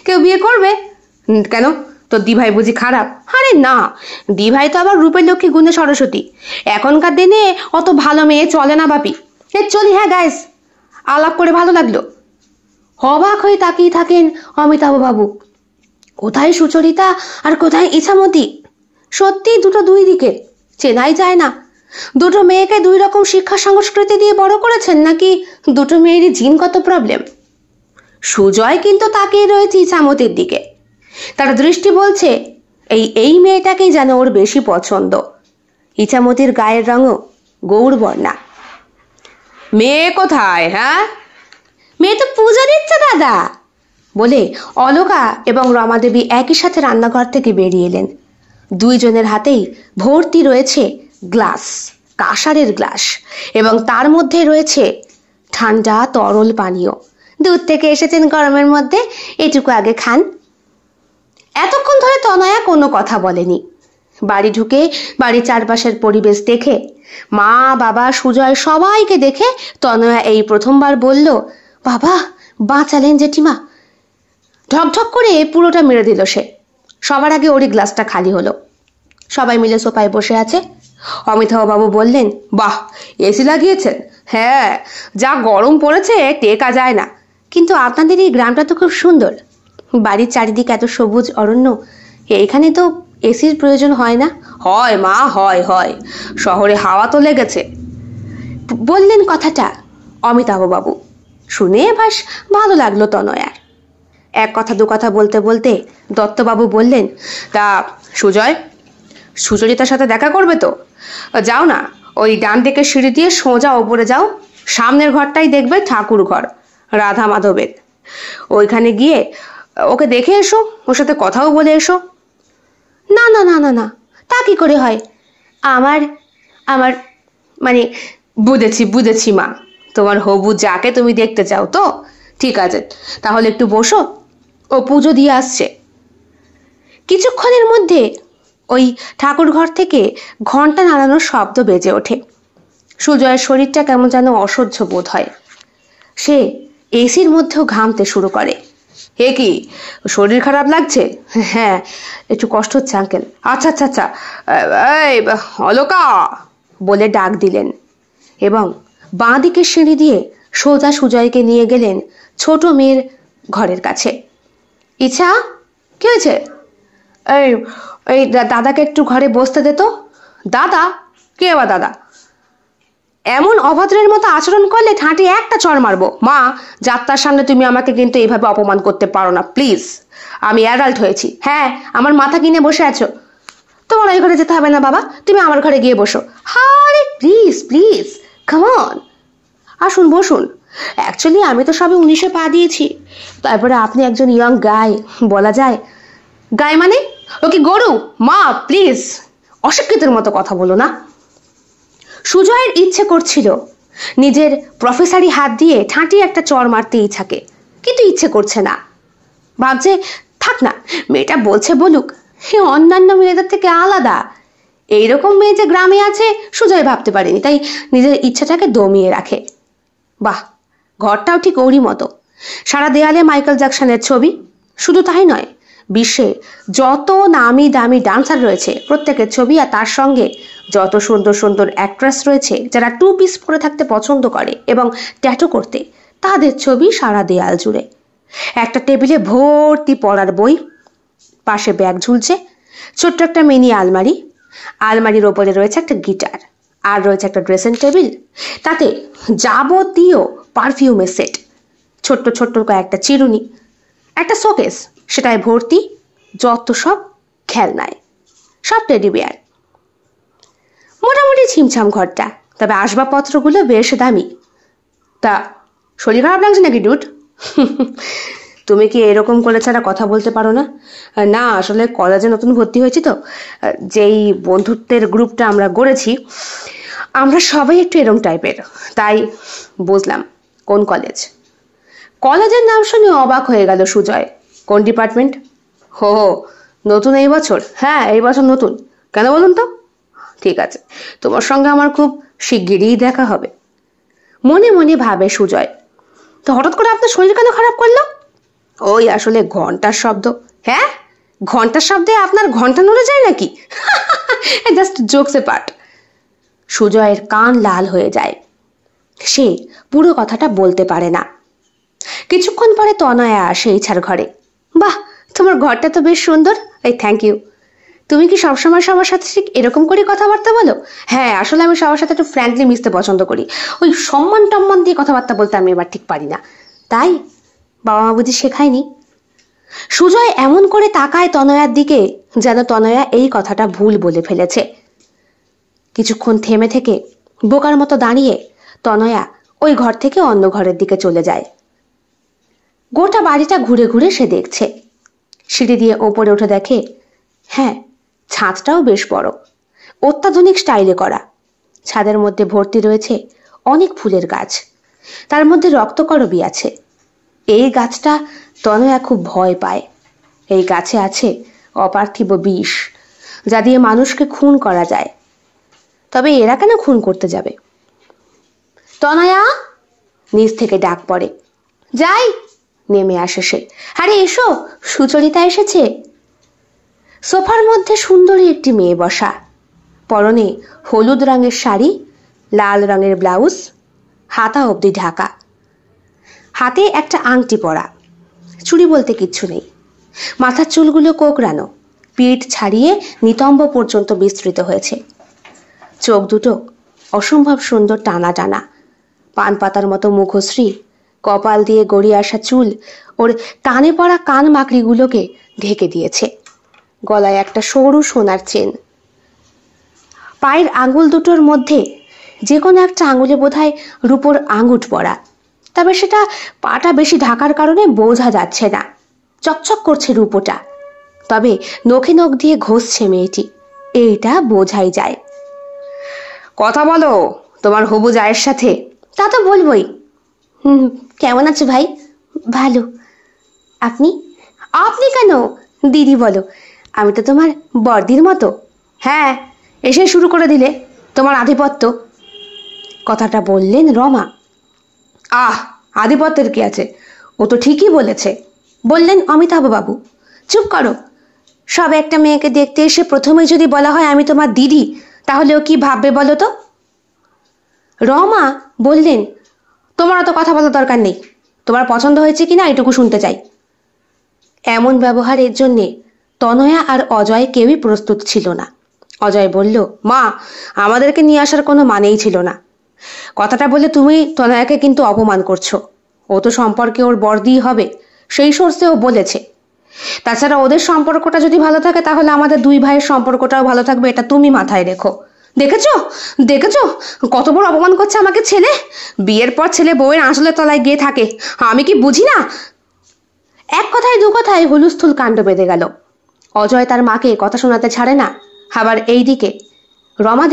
কেউ বিয়ে করবে কেন তোর ভাই বুঝি খারাপ আরে না দি ভাই তো আবার রূপের লক্ষ্মী গুণে সরস্বতী এখনকার দিনে অত ভালো মেয়ে চলে না বাপি এ চলি হ্যাঁ গাইস আলাপ করে ভালো লাগলো অবাক হয়ে তাকিয়ে থাকেন অমিতাভ বাবু কোথায় সুচরিতা আর কোথায় ইছামতি সত্যি দুটো দুই দিকে চেনাই যায় না দুটো মেয়েকে দুই রকম শিক্ষা সংস্কৃতি দিয়ে বড় করেছেন নাকি দুটো মেয়েরই জিনগত প্রবলেম সুজয় কিন্তু তাকিয়ে রয়েছে ইছামতির দিকে তার দৃষ্টি বলছে এই এই মেয়েটাকেই যেন ওর বেশি পছন্দ ইছামতির গায়ের রঙও বর্ণা মেয়ে কোথায় হ্যাঁ মেয়ে তো পূজা দিচ্ছে দাদা বলে অলকা এবং রমাদেবী একই সাথে রান্নাঘর থেকে বেরিয়ে এলেন দুইজনের হাতেই ভর্তি রয়েছে গ্লাস কাঁসারের গ্লাস এবং তার মধ্যে রয়েছে ঠান্ডা তরল পানীয় দূর থেকে এসেছেন গরমের মধ্যে এটুকু আগে খান এতক্ষণ ধরে তনয়া কোনো কথা বলেনি বাড়ি ঢুকে বাড়ির চারপাশের পরিবেশ দেখে মা বাবা সুজয় সবাইকে দেখে তনয়া এই প্রথমবার বলল বাবা বাঁচালেন জেঠিমা ঢকঢক করে পুরোটা মেরে দিল সে সবার আগে ওরই গ্লাসটা খালি হলো সবাই মিলে সোফায় বসে আছে অমিতাভবাবু বললেন বাহ এসি লাগিয়েছেন হ্যাঁ যা গরম পড়েছে টেকা যায় না কিন্তু আপনাদের এই গ্রামটা তো খুব সুন্দর বাড়ির চারিদিকে এত সবুজ অরণ্য এইখানে তো এসির প্রয়োজন হয় না হয় মা হয় হয় শহরে হাওয়া তো লেগেছে বললেন কথাটা অমিতাভবাবু শুনে বাস ভালো লাগলো তনয়ার এক কথা দু কথা বলতে বলতে দত্তবাবু বললেন তা সুজয় সুচরিতার সাথে দেখা করবে তো যাও না ওই ডান দিকে সিঁড়ি দিয়ে সোজা ওপরে যাও সামনের ঘরটাই দেখবে ঠাকুর ঘর রাধা মাধবের ওইখানে গিয়ে ওকে দেখে এসো ওর সাথে কথাও বলে এসো না না না না না তা কি করে হয় আমার আমার মানে বুঝেছি বুঝেছি মা তোমার হবু যাকে তুমি দেখতে চাও তো ঠিক আছে তাহলে একটু বসো ও পুজো দিয়ে আসছে কিছুক্ষণের মধ্যে ওই ঠাকুর ঘর থেকে ঘন্টা নাড়ানোর শব্দ বেজে ওঠে সুজয়ের শরীরটা কেমন যেন অসহ্য বোধ হয় সে এসির মধ্যেও ঘামতে শুরু করে হে কি শরীর খারাপ লাগছে হ্যাঁ একটু কষ্ট হচ্ছে আঙ্কেল আচ্ছা আচ্ছা আচ্ছা অলোকা বলে ডাক দিলেন এবং বাঁ দিকের সিঁড়ি দিয়ে সোজা সুজয়কে নিয়ে গেলেন ছোট মেয়ের ঘরের কাছে ইচ্ছা কি হয়েছে এই এই দাদাকে একটু ঘরে বসতে দে তো দাদা কে বা দাদা এমন অভদ্রের মতো আচরণ করলে ঠাঁটি একটা চড় মারবো মা যাত্রার সামনে তুমি আমাকে কিন্তু এইভাবে অপমান করতে পারো না প্লিজ আমি অ্যাডাল্ট হয়েছি হ্যাঁ আমার মাথা কিনে বসে আছো তোমার ওই ঘরে যেতে হবে না বাবা তুমি আমার ঘরে গিয়ে বসো হারে প্লিজ প্লিজ কামন আসুন বসুন অ্যাকচুয়ালি আমি তো সবে উনিশে পা দিয়েছি তারপরে আপনি একজন ইয়ং গাই বলা যায় গায়ে মানে ওকে গরু মা প্লিজ অশিক্ষিতের মতো কথা বলো না সুজয়ের ইচ্ছে করছিল নিজের প্রফেসারি হাত দিয়ে ঠাঁটি একটা চর মারতে থাকে কিন্তু ইচ্ছে করছে না ভাবছে থাক না মেয়েটা বলছে বলুক সে অন্যান্য মেয়েদের থেকে আলাদা এইরকম মেয়ে যে গ্রামে আছে সুজয় ভাবতে পারেনি তাই নিজের ইচ্ছাটাকে দমিয়ে রাখে বাহ ঘরটাও ঠিক ওরই মতো সারা দেয়ালে মাইকেল জ্যাকসনের ছবি শুধু তাই নয় বিশ্বে যত নামি দামি ডান্সার রয়েছে প্রত্যেকের ছবি আর তার সঙ্গে যত সুন্দর সুন্দর অ্যাক্ট্রেস রয়েছে যারা টু পিস পরে থাকতে পছন্দ করে এবং ট্যাটু করতে তাদের ছবি সারা দেয়াল জুড়ে একটা টেবিলে ভর্তি পড়ার বই পাশে ব্যাগ ঝুলছে ছোট্ট একটা মিনি আলমারি আলমারির ওপরে রয়েছে একটা গিটার আর রয়েছে একটা ড্রেসিং টেবিল তাতে যাবতীয় পারফিউমের সেট ছোট্ট ছোট্ট কয়েকটা চিরুনি একটা শোকেস সেটায় ভর্তি যত সব খেলনায় সব টেডি বিয়ার মোটামুটি ছিমছাম ঘরটা তবে আসবাবপত্রগুলো বেশ দামি তা শরীর খারাপ লাগছে নাকি ডুট তুমি কি এরকম করে ছাড়া কথা বলতে পারো না না আসলে কলেজে নতুন ভর্তি হয়েছি তো যেই বন্ধুত্বের গ্রুপটা আমরা গড়েছি আমরা সবাই একটু এরম টাইপের তাই বুঝলাম কোন কলেজ কলেজের নাম শুনে অবাক হয়ে গেল সুজয় কোন ডিপার্টমেন্ট হো হো নতুন এই বছর হ্যাঁ এই বছর নতুন কেন বলুন তো ঠিক আছে তোমার সঙ্গে আমার খুব শিগগিরই দেখা হবে মনে মনে ভাবে সুজয় তো হঠাৎ করে আপনার শরীর কেন খারাপ করলো ওই আসলে ঘন্টার শব্দ হ্যাঁ ঘন্টার শব্দে আপনার ঘন্টা নড়ে যায় নাকি জাস্ট জোকসে পার্ট সুজয়ের কান লাল হয়ে যায় সে পুরো কথাটা বলতে পারে না কিছুক্ষণ পরে তনয়া আসে ইছার ঘরে বাহ তোমার ঘরটা তো বেশ সুন্দর এই থ্যাংক ইউ তুমি কি সবসময় সবার সাথে ঠিক এরকম করে কথাবার্তা বলো হ্যাঁ আসলে আমি সবার সাথে একটু ফ্র্যাঙ্কলি মিশতে পছন্দ করি ওই সম্মান টম্মান দিয়ে কথাবার্তা বলতে আমি এবার ঠিক পারি না তাই বাবা মা বুঝি শেখায়নি সুজয় এমন করে তাকায় তনয়ার দিকে যেন তনয়া এই কথাটা ভুল বলে ফেলেছে কিছুক্ষণ থেমে থেকে বোকার মতো দাঁড়িয়ে তনয়া ওই ঘর থেকে অন্য ঘরের দিকে চলে যায় গোটা বাড়িটা ঘুরে ঘুরে সে দেখছে সিঁড়ি দিয়ে ওপরে উঠে দেখে হ্যাঁ ছাদটাও বেশ বড় অত্যাধুনিক স্টাইলে করা ছাদের মধ্যে ভর্তি রয়েছে অনেক ফুলের গাছ তার মধ্যে রক্তকরবী আছে এই গাছটা তনয়া খুব ভয় পায় এই গাছে আছে অপার্থিব বিষ যা দিয়ে মানুষকে খুন করা যায় তবে এরা কেন খুন করতে যাবে তনয়া নিচ থেকে ডাক পড়ে যাই নেমে আসে সে আরে এসো সুচরিতা এসেছে সোফার মধ্যে সুন্দরী একটি মেয়ে বসা পরনে হলুদ রঙের শাড়ি লাল রঙের ব্লাউজ হাতা অবধি ঢাকা হাতে একটা আংটি পরা চুরি বলতে কিচ্ছু নেই মাথার চুলগুলো কোকড়ানো পিঠ ছাড়িয়ে নিতম্ব পর্যন্ত বিস্তৃত হয়েছে চোখ দুটো অসম্ভব সুন্দর টানা টানা পান পাতার মতো মুখশ্রী কপাল দিয়ে গড়িয়ে আসা চুল ওর কানে পড়া কান মাকড়িগুলোকে ঢেকে দিয়েছে গলায় একটা সরু সোনার চেন পায়ের আঙুল দুটোর মধ্যে যে কোনো একটা আঙুলে বোধহয় রূপোর আঙুট পড়া তবে সেটা পাটা বেশি ঢাকার কারণে বোঝা যাচ্ছে না চকচক করছে রূপোটা তবে নখে নখ দিয়ে ঘষছে মেয়েটি এইটা বোঝাই যায় কথা বলো তোমার হবু জায়ের সাথে তা তো বলবই হুম কেমন আছো ভাই ভালো আপনি আপনি কেন দিদি বলো আমি তো তোমার বর্দির মতো হ্যাঁ এসে শুরু করে দিলে তোমার আধিপত্য কথাটা বললেন রমা আহ আধিপত্যের কি আছে ও তো ঠিকই বলেছে বললেন অমিতাভবাবু চুপ করো সব একটা মেয়েকে দেখতে এসে প্রথমে যদি বলা হয় আমি তোমার দিদি তাহলে ও কি ভাববে বলো তো রমা বললেন তোমার অত কথা বলার দরকার নেই তোমার পছন্দ হয়েছে কিনা এটুকু শুনতে চাই এমন ব্যবহারের জন্যে তনয়া আর অজয় কেউই প্রস্তুত ছিল না অজয় বলল মা আমাদেরকে নিয়ে আসার কোনো মানেই ছিল না কথাটা বলে তুমি তনয়াকে কিন্তু অপমান করছো ও তো সম্পর্কে ওর বর্দিই হবে সেই সোর্সে ও বলেছে তাছাড়া ওদের সম্পর্কটা যদি ভালো থাকে তাহলে আমাদের দুই ভাইয়ের সম্পর্কটাও ভালো থাকবে এটা তুমি মাথায় রেখো দেখেছো দেখেছো কত বড় অপমান করছে আমাকে ছেলে বিয়ের পর ছেলে বউয়ের আঁচলের তলায় গিয়ে থাকে আমি কি বুঝি না এক কথায় দু কথায় হুলুস্থুল কাণ্ড বেঁধে গেল অজয় তার মাকে কথা শোনাতে ছাড়ে না আবার এই দিকে রমা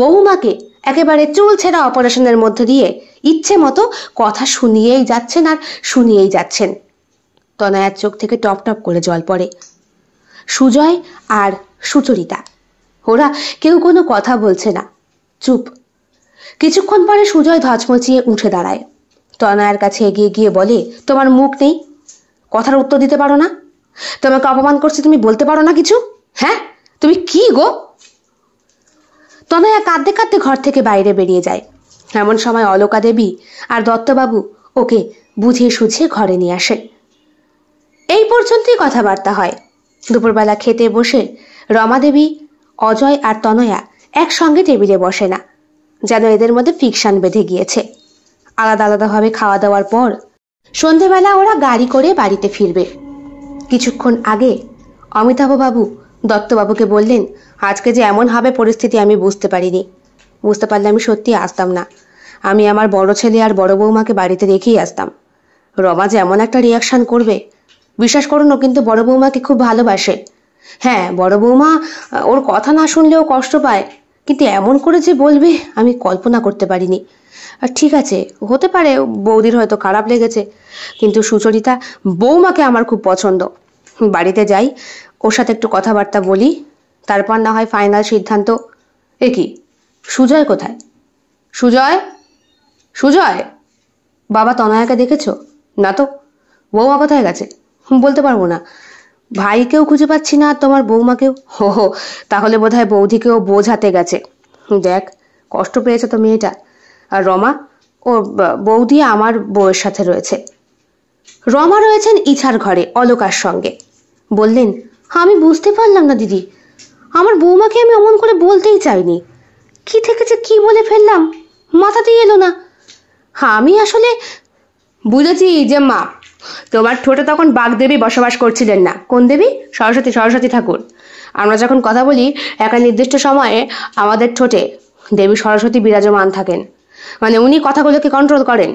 বহু মাকে একেবারে চুল ছেঁড়া অপারেশনের মধ্যে দিয়ে ইচ্ছে মতো কথা শুনিয়েই যাচ্ছেন আর শুনিয়েই যাচ্ছেন তনয়ার চোখ থেকে টপ টপ করে জল পড়ে সুজয় আর সুচরিতা ওরা কেউ কোনো কথা বলছে না চুপ কিছুক্ষণ পরে সুজয় ধচমচিয়ে উঠে দাঁড়ায় তনয়ের কাছে এগিয়ে গিয়ে বলে তোমার মুখ নেই কথার উত্তর দিতে পারো না তোমাকে অপমান করছে তুমি বলতে পারো না কিছু হ্যাঁ তুমি কি গো তনয়া কাঁদতে কাঁদতে ঘর থেকে বাইরে বেরিয়ে যায় এমন সময় অলকা দেবী আর দত্তবাবু ওকে বুঝিয়ে সুঝিয়ে ঘরে নিয়ে আসে এই পর্যন্তই কথাবার্তা হয় দুপুরবেলা খেতে বসে রমাদেবী অজয় আর তনয়া একসঙ্গে টেবিলে বসে না যেন এদের মধ্যে ফিকশান বেঁধে গিয়েছে আলাদা আলাদাভাবে খাওয়া দাওয়ার পর সন্ধেবেলা ওরা গাড়ি করে বাড়িতে ফিরবে কিছুক্ষণ আগে অমিতাভবাবু দত্তবাবুকে বললেন আজকে যে এমন হবে পরিস্থিতি আমি বুঝতে পারিনি বুঝতে পারলে আমি সত্যি আসতাম না আমি আমার বড় ছেলে আর বড় বৌমাকে বাড়িতে রেখেই আসতাম রমা যে এমন একটা রিয়াকশান করবে বিশ্বাস করুন ও কিন্তু বড় বৌমাকে খুব ভালোবাসে হ্যাঁ বড় বৌমা ওর কথা না শুনলেও কষ্ট পায় কিন্তু এমন করে যে বলবে আমি কল্পনা করতে পারিনি আর ঠিক আছে হতে পারে বৌদির হয়তো খারাপ লেগেছে কিন্তু সুচরিতা বৌমাকে আমার খুব পছন্দ বাড়িতে যাই ওর সাথে একটু কথাবার্তা বলি তারপর না হয় ফাইনাল সিদ্ধান্ত এ কি সুজয় কোথায় সুজয় সুজয় বাবা তনয়াকে দেখেছ না তো বৌমা কোথায় গেছে বলতে পারবো না ভাইকেও খুঁজে পাচ্ছি না তোমার বৌমাকেও হো হো তাহলে বোধ হয় বৌদিকেও বোঝাতে গেছে দেখ কষ্ট পেয়েছে তো মেয়েটা আর রমা ও বৌদি আমার বউয়ের সাথে রয়েছে রমা রয়েছেন ইছার ঘরে অলকার সঙ্গে বললেন আমি বুঝতে পারলাম না দিদি আমার বৌমাকে আমি অমন করে বলতেই চাইনি কি থেকেছে কি বলে ফেললাম মাথাতেই এলো না আমি আসলে বুঝেছি যে মা তোমার ঠোঁটে তখন বাগদেবী বসবাস করছিলেন না কোন দেবী সরস্বতী সরস্বতী ঠাকুর আমরা যখন কথা বলি একটা নির্দিষ্ট সময়ে আমাদের ঠোঁটে দেবী সরস্বতী বিরাজমান থাকেন মানে উনি কথাগুলোকে কন্ট্রোল করেন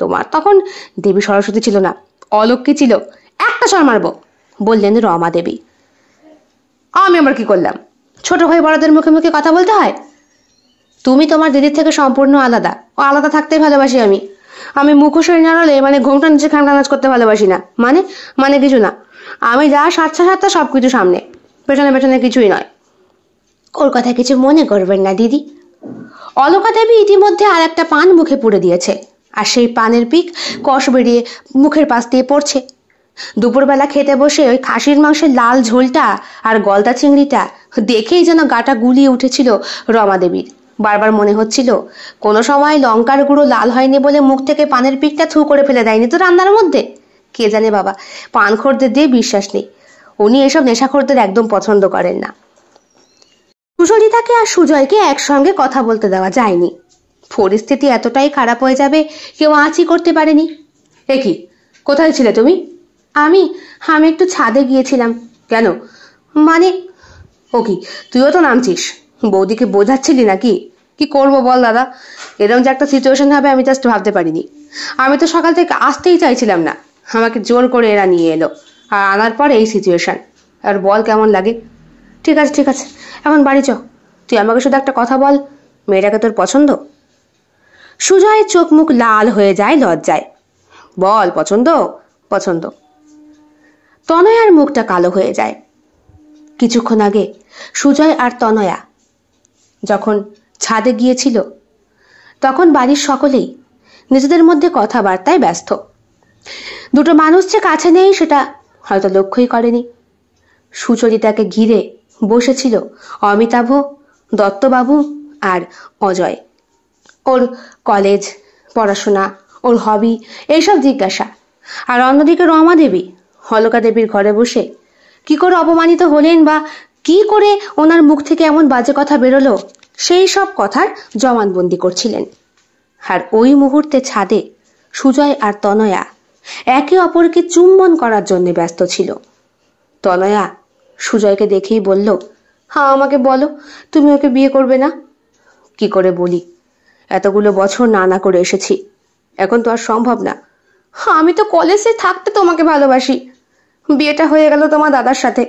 তোমার তখন দেবী সরস্বতী ছিল না অলক্ষ্মী ছিল একটা সর মারব বললেন রমা দেবী আমি আবার কি করলাম ছোট ভাই বড়দের মুখে মুখে কথা বলতে হয় তুমি তোমার দিদির থেকে সম্পূর্ণ আলাদা ও আলাদা থাকতেই ভালোবাসি আমি আমি মুখোশের নাড়ালে মানে ঘুমটা নিচে খান খানখানাজ করতে ভালোবাসি না মানে মানে কিছু না আমি যা সাতটা সাতটা সব কিছু সামনে পেছনে পেছনে কিছুই নয় ওর কথা কিছু মনে করবেন না দিদি অলকা দেবী ইতিমধ্যে আর একটা পান মুখে পুড়ে দিয়েছে আর সেই পানের পিক কষ বেরিয়ে মুখের পাশ দিয়ে পড়ছে দুপুরবেলা খেতে বসে ওই খাসির মাংসের লাল ঝোলটা আর গলদা চিংড়িটা দেখেই যেন গাটা গুলিয়ে উঠেছিল দেবীর বারবার মনে হচ্ছিল কোনো সময় লঙ্কার গুঁড়ো লাল হয়নি বলে মুখ থেকে পানের পিকটা থু করে ফেলে দেয়নি তো রান্নার মধ্যে কে জানে বাবা পান পানখোরদের দিয়ে বিশ্বাস নেই উনি এসব নেশাখোরদের একদম পছন্দ করেন না সুচরিতাকে আর সুজয়কে একসঙ্গে কথা বলতে দেওয়া যায়নি পরিস্থিতি এতটাই খারাপ হয়ে যাবে কেউ আঁচি করতে পারেনি এ কি কোথায় ছিলে তুমি আমি আমি একটু ছাদে গিয়েছিলাম কেন মানে ও কি তুইও তো নামছিস বৌদিকে বোঝাচ্ছিলি নাকি কি করব বল দাদা এরকম যে একটা সিচুয়েশন হবে আমি জাস্ট ভাবতে পারিনি আমি তো সকাল থেকে আসতেই চাইছিলাম না আমাকে জোর করে এরা নিয়ে এলো আর আনার পর এই সিচুয়েশান আর বল কেমন লাগে ঠিক আছে ঠিক আছে এখন বাড়ি চ তুই আমাকে শুধু একটা কথা বল মেয়েটাকে তোর পছন্দ সুজয়ের চোখ মুখ লাল হয়ে যায় লজ্জায় বল পছন্দ পছন্দ তনয়ার মুখটা কালো হয়ে যায় কিছুক্ষণ আগে সুজয় আর তনয়া যখন ছাদে গিয়েছিল তখন বাড়ির সকলেই নিজেদের মধ্যে কথাবার্তায় ব্যস্ত দুটো মানুষ যে কাছে নেই সেটা হয়তো লক্ষ্যই করেনি সুচরিতাকে ঘিরে বসেছিল অমিতাভ দত্তবাবু আর অজয় ওর কলেজ পড়াশোনা ওর হবি এইসব জিজ্ঞাসা আর অন্যদিকে রমা দেবী হলকা দেবীর ঘরে বসে কি করে অপমানিত হলেন বা কি করে ওনার মুখ থেকে এমন বাজে কথা বেরোলো সেই সব কথার জমানবন্দি করছিলেন আর ওই মুহূর্তে ছাদে সুজয় আর তনয়া একে অপরকে চুম্বন করার জন্য ব্যস্ত ছিল তনয়া সুজয়কে দেখেই বলল হ্যাঁ আমাকে বলো তুমি ওকে বিয়ে করবে না কি করে বলি এতগুলো বছর না না করে এসেছি এখন তো আর সম্ভব না আমি তো কলেজে থাকতে তোমাকে ভালোবাসি বিয়েটা হয়ে গেল তোমার দাদার সাথে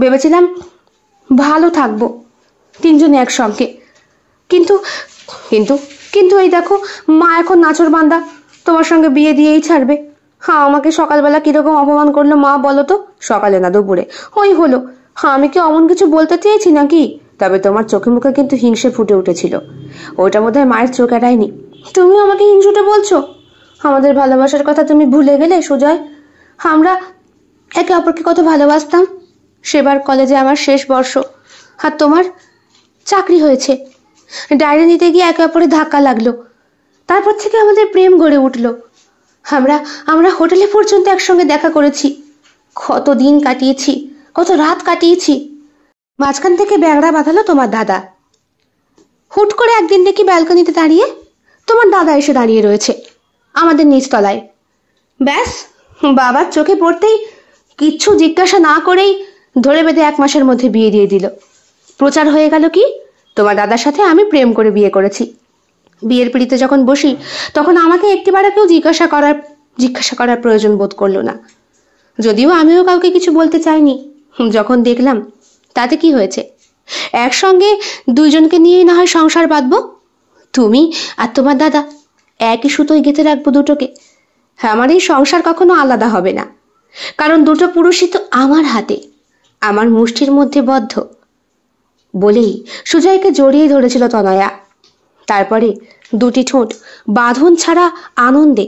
ভেবেছিলাম ভালো থাকবো তিনজনে একসঙ্গে কিন্তু কিন্তু কিন্তু এই দেখো মা এখন নাচর বান্দা তোমার সঙ্গে বিয়ে দিয়েই ছাড়বে হ্যাঁ আমাকে সকালবেলা কিরকম অপমান করলো মা বলো তো সকালে না দুপুরে ওই হলো হ্যাঁ আমি কি অমন কিছু বলতে চেয়েছি নাকি তবে তোমার চোখে মুখে কিন্তু হিংসে ফুটে উঠেছিল ওইটা বোধ মায়ের চোখ এড়ায়নি তুমি আমাকে হিংসুটে বলছো আমাদের ভালোবাসার কথা তুমি ভুলে গেলে সুজয় আমরা একে অপরকে কত ভালোবাসতাম সেবার কলেজে আমার শেষ বর্ষ আর তোমার চাকরি হয়েছে ডায়েরি নিতে গিয়ে একে অপরে ধাক্কা লাগলো তারপর থেকে আমাদের প্রেম গড়ে উঠল আমরা আমরা হোটেলে পর্যন্ত একসঙ্গে দেখা করেছি কত দিন কাটিয়েছি কত রাত কাটিয়েছি মাঝখান থেকে ব্যাংড়া বাঁধালো তোমার দাদা হুট করে একদিন দেখি ব্যালকনিতে দাঁড়িয়ে তোমার দাদা এসে দাঁড়িয়ে রয়েছে আমাদের নিচতলায় ব্যাস বাবার চোখে পড়তেই কিচ্ছু জিজ্ঞাসা না করেই ধরে বেঁধে এক মাসের মধ্যে বিয়ে দিয়ে দিল প্রচার হয়ে গেল কি তোমার দাদার সাথে আমি প্রেম করে বিয়ে করেছি বিয়ের পিড়িতে যখন বসি তখন আমাকে একটিবারও কেউ জিজ্ঞাসা করার জিজ্ঞাসা করার প্রয়োজন বোধ করলো না যদিও আমিও কাউকে কিছু বলতে চাইনি যখন দেখলাম তাতে কি হয়েছে একসঙ্গে দুইজনকে নিয়েই না হয় সংসার বাঁধবো তুমি আর তোমার দাদা একই সুতোয় গেঁথে রাখবো দুটোকে আমার এই সংসার কখনো আলাদা হবে না কারণ দুটো পুরুষই তো আমার হাতে আমার মুষ্টির মধ্যে বদ্ধ বলেই সুজয়কে জড়িয়ে ধরেছিল তনয়া তারপরে দুটি ঠোঁট বাঁধন ছাড়া আনন্দে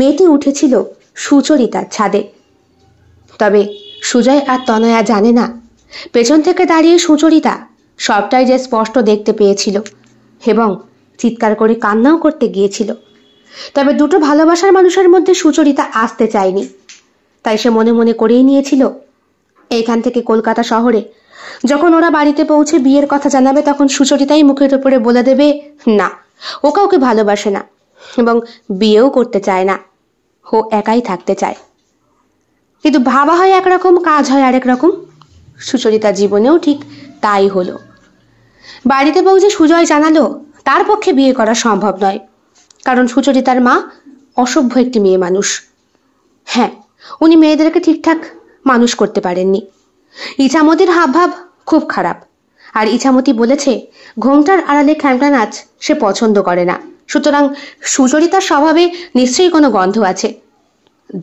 মেতে উঠেছিল সুচরিতার ছাদে তবে সুজয় আর তনয়া জানে না পেছন থেকে দাঁড়িয়ে সুচরিতা সবটাই যে স্পষ্ট দেখতে পেয়েছিল এবং চিৎকার করে কান্নাও করতে গিয়েছিল তবে দুটো ভালোবাসার মানুষের মধ্যে সুচরিতা আসতে চায়নি তাই সে মনে মনে করেই নিয়েছিল এইখান থেকে কলকাতা শহরে যখন ওরা বাড়িতে পৌঁছে বিয়ের কথা জানাবে তখন সুচরিতাই মুখের উপরে বলে দেবে না ও কাউকে ভালোবাসে না এবং বিয়েও করতে চায় না ও একাই থাকতে চায় কিন্তু ভাবা হয় একরকম কাজ হয় আরেক রকম সুচরিতা জীবনেও ঠিক তাই হলো বাড়িতে পৌঁছে সুজয় জানালো তার পক্ষে বিয়ে করা সম্ভব নয় কারণ সুচরিতার মা অসভ্য একটি মেয়ে মানুষ হ্যাঁ উনি মেয়েদেরকে ঠিকঠাক মানুষ করতে পারেননি ইছামতির হাবভাব খুব খারাপ আর ইছামতি বলেছে ঘোমটার আড়ালে খ্যাংলা নাচ সে পছন্দ করে না সুতরাং সুচরিতার স্বভাবে নিশ্চয়ই কোনো গন্ধ আছে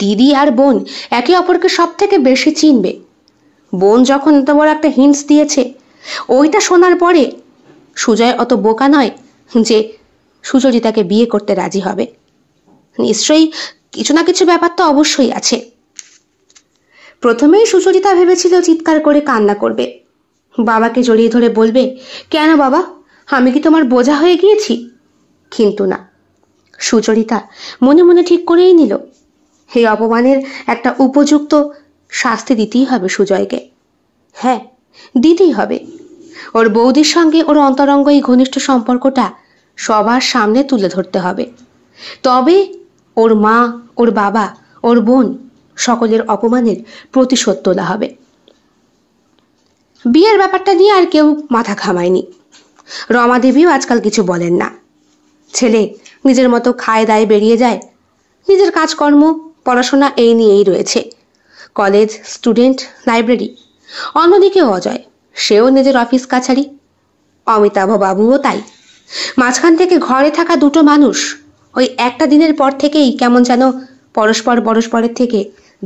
দিদি আর বোন একে অপরকে সব থেকে বেশি চিনবে বোন যখন এত বড় একটা হিন্স দিয়েছে ওইটা শোনার পরে সুজয় অত বোকা নয় যে সুচরিতাকে বিয়ে করতে রাজি হবে নিশ্চয়ই কিছু না কিছু ব্যাপার তো অবশ্যই আছে প্রথমেই সুচরিতা ভেবেছিল চিৎকার করে কান্না করবে বাবাকে জড়িয়ে ধরে বলবে কেন বাবা আমি কি তোমার বোঝা হয়ে গিয়েছি কিন্তু না সুচরিতা মনে মনে ঠিক করেই নিল এই অপমানের একটা উপযুক্ত শাস্তি দিতেই হবে সুজয়কে হ্যাঁ দিতেই হবে ওর বৌদির সঙ্গে ওর অন্তরঙ্গ এই ঘনিষ্ঠ সম্পর্কটা সবার সামনে তুলে ধরতে হবে তবে ওর মা ওর বাবা ওর বোন সকলের অপমানের প্রতিশোধ তোলা হবে বিয়ের ব্যাপারটা নিয়ে আর কেউ মাথা ঘামায়নি রমাদেবীও আজকাল কিছু বলেন না ছেলে নিজের মতো খায় দায় বেরিয়ে যায় নিজের কাজকর্ম পড়াশোনা এই নিয়েই রয়েছে কলেজ স্টুডেন্ট লাইব্রেরি অন্যদিকে অজয় সেও নিজের অফিস কাছারি অমিতাভ বাবুও তাই মাঝখান থেকে ঘরে থাকা দুটো মানুষ ওই একটা দিনের পর থেকেই কেমন যেন পরস্পর পরস্পরের থেকে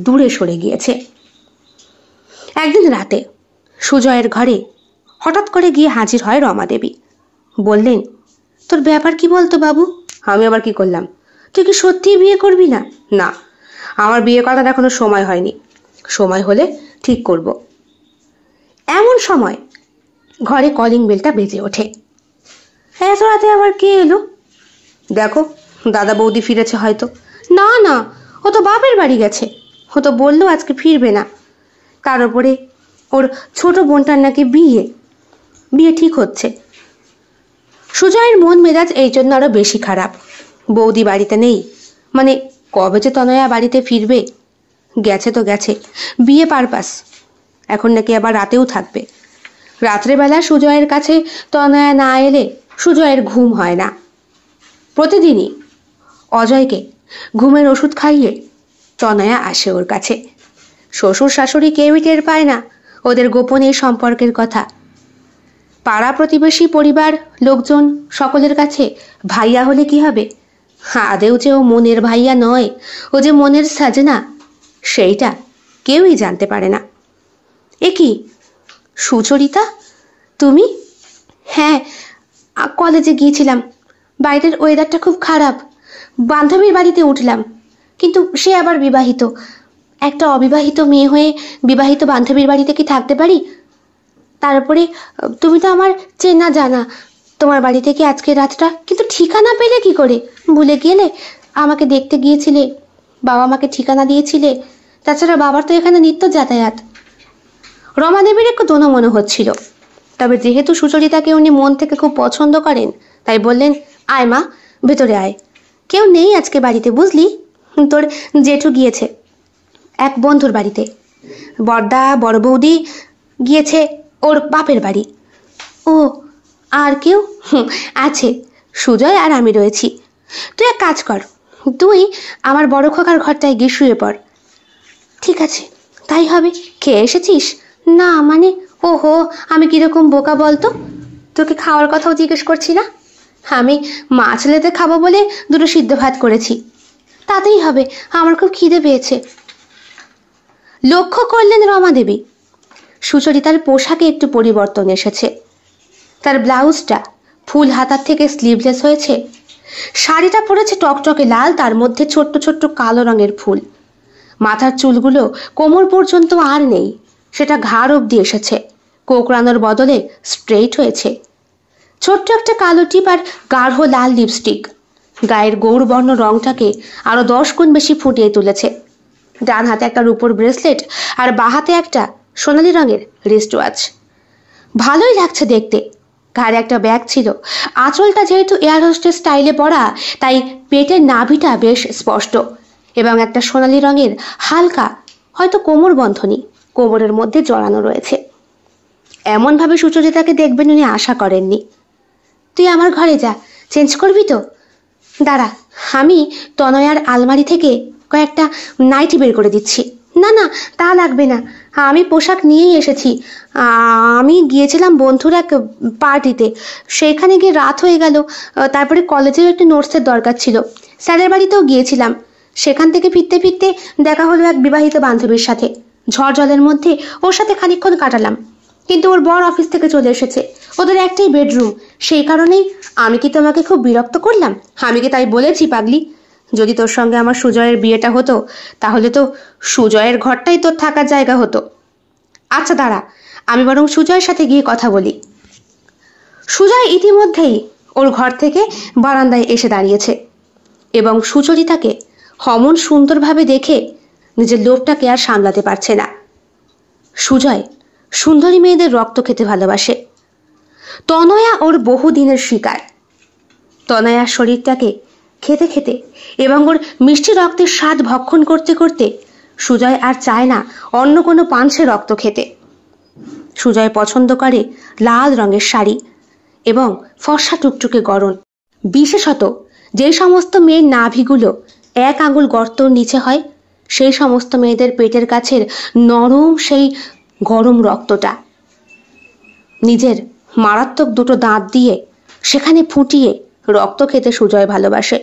দূরে সরে গিয়েছে একদিন রাতে সুজয়ের ঘরে হঠাৎ করে গিয়ে হাজির হয় রমা দেবী বললেন তোর ব্যাপার কি বলতো বাবু আমি আবার কি করলাম তুই কি সত্যিই বিয়ে করবি না না আমার বিয়ে করার এখনো সময় হয়নি সময় হলে ঠিক করব এমন সময় ঘরে কলিং বেলটা বেজে ওঠে এত রাতে আবার কে এলো দেখো দাদা বৌদি ফিরেছে হয়তো না না ও তো বাপের বাড়ি গেছে হতো বললো আজকে ফিরবে না তার উপরে ওর ছোট বোনটার নাকি বিয়ে বিয়ে ঠিক হচ্ছে সুজয়ের মন মেজাজ এই জন্য আরও বেশি খারাপ বৌদি বাড়িতে নেই মানে কবে যে তনয়া বাড়িতে ফিরবে গেছে তো গেছে বিয়ে পারপাস এখন নাকি আবার রাতেও থাকবে রাত্রেবেলা সুজয়ের কাছে তনয়া না এলে সুজয়ের ঘুম হয় না প্রতিদিনই অজয়কে ঘুমের ওষুধ খাইয়ে তনয়া আসে ওর কাছে শ্বশুর শাশুড়ি কেউই টের পায় না ওদের গোপনে সম্পর্কের কথা পাড়া প্রতিবেশী পরিবার লোকজন সকলের কাছে ভাইয়া হলে কি হবে আদেও যে ও মনের ভাইয়া নয় ও যে মনের সাজেনা সেইটা কেউই জানতে পারে না এ কি সুচরিতা তুমি হ্যাঁ কলেজে গিয়েছিলাম বাইরের ওয়েদারটা খুব খারাপ বান্ধবীর বাড়িতে উঠলাম কিন্তু সে আবার বিবাহিত একটা অবিবাহিত মেয়ে হয়ে বিবাহিত বান্ধবীর বাড়িতে কি থাকতে পারি তারপরে তুমি তো আমার চেনা জানা তোমার বাড়ি থেকে আজকে রাতটা কিন্তু ঠিকানা পেলে কি করে ভুলে গেলে আমাকে দেখতে গিয়েছিলে বাবা মাকে ঠিকানা দিয়েছিলে তাছাড়া বাবার তো এখানে নিত্য যাতায়াত রমাদেবীর একটু দোনো মনে হচ্ছিল তবে যেহেতু সুচরিতাকে উনি মন থেকে খুব পছন্দ করেন তাই বললেন আয় মা ভেতরে আয় কেউ নেই আজকে বাড়িতে বুঝলি তোর জেঠু গিয়েছে এক বন্ধুর বাড়িতে বর্দা বড় বৌদি গিয়েছে ওর বাপের বাড়ি ও আর কেউ আছে সুজয় আর আমি রয়েছি তুই এক কাজ কর তুই আমার বড় খোকার ঘরটায় গিয়ে শুয়ে পড় ঠিক আছে তাই হবে খেয়ে এসেছিস না মানে ও হো আমি কীরকম বোকা বলতো তোকে খাওয়ার কথাও জিজ্ঞেস করছি না আমি মাছ লেতে খাবো বলে দুটো সিদ্ধ ভাত করেছি তাতেই হবে আমার খুব খিদে পেয়েছে লক্ষ্য করলেন রমাদেবী সুচরিতার পোশাকে একটু পরিবর্তন এসেছে তার ব্লাউজটা ফুল হাতার থেকে স্লিভলেস হয়েছে শাড়িটা পরেছে টকটকে লাল তার মধ্যে ছোট্ট ছোট্ট কালো রঙের ফুল মাথার চুলগুলো কোমর পর্যন্ত আর নেই সেটা ঘাড় অবধি এসেছে কোকড়ানোর বদলে স্ট্রেইট হয়েছে ছোট্ট একটা কালো টিপ আর গাঢ় লাল লিপস্টিক গায়ের গৌরবর্ণ রংটাকে আরো দশ গুণ বেশি ফুটিয়ে তুলেছে ডান হাতে একটা রূপোর ব্রেসলেট আর বা হাতে একটা সোনালি রঙের রিস্ট ওয়াচ ভালোই লাগছে দেখতে ঘাড়ে একটা ব্যাগ ছিল আঁচলটা যেহেতু এয়ার হোস্টের স্টাইলে পরা তাই পেটের নাভিটা বেশ স্পষ্ট এবং একটা সোনালি রঙের হালকা হয়তো কোমর বন্ধনী কোমরের মধ্যে জড়ানো রয়েছে এমনভাবে সুচরিতাকে দেখবেন উনি আশা করেননি তুই আমার ঘরে যা চেঞ্জ করবি তো দাঁড়া আমি তনয়ার আলমারি থেকে কয়েকটা নাইটি বের করে দিচ্ছি না না তা লাগবে না আমি পোশাক নিয়েই এসেছি আমি গিয়েছিলাম বন্ধুর এক পার্টিতে সেইখানে গিয়ে রাত হয়ে গেল তারপরে কলেজেও একটি নোটসের দরকার ছিল স্যারের বাড়িতেও গিয়েছিলাম সেখান থেকে ফিরতে ফিরতে দেখা হলো এক বিবাহিত বান্ধবীর সাথে ঝড় জলের মধ্যে ওর সাথে খানিক্ষণ কাটালাম কিন্তু ওর বর অফিস থেকে চলে এসেছে ওদের একটাই বেডরুম সেই কারণেই আমি কি তোমাকে খুব বিরক্ত করলাম আমি কি তাই বলেছি পাগলি যদি তোর সঙ্গে আমার সুজয়ের বিয়েটা হতো তাহলে তো সুজয়ের ঘরটাই তোর থাকার জায়গা হতো আচ্ছা দাঁড়া আমি বরং সুজয়ের সাথে গিয়ে কথা বলি সুজয় ইতিমধ্যেই ওর ঘর থেকে বারান্দায় এসে দাঁড়িয়েছে এবং সুচরিতাকে হমন সুন্দরভাবে দেখে নিজের লোভটাকে আর সামলাতে পারছে না সুজয় সুন্দরী মেয়েদের রক্ত খেতে ভালোবাসে তনয়া ওর বহুদিনের শিকার তনয়া শরীরটাকে খেতে খেতে এবং ওর মিষ্টি রক্তের স্বাদ ভক্ষণ করতে করতে সুজয় আর চায় না অন্য কোনো পাঞ্ছে রক্ত খেতে সুজয় পছন্দ করে লাল রঙের শাড়ি এবং ফর্সা টুকটুকে গরম বিশেষত যে সমস্ত মেয়ের নাভিগুলো এক আঙুল গর্তর নিচে হয় সেই সমস্ত মেয়েদের পেটের কাছের নরম সেই গরম রক্তটা নিজের মারাত্মক দুটো দাঁত দিয়ে সেখানে ফুটিয়ে রক্ত খেতে সুজয় ভালোবাসে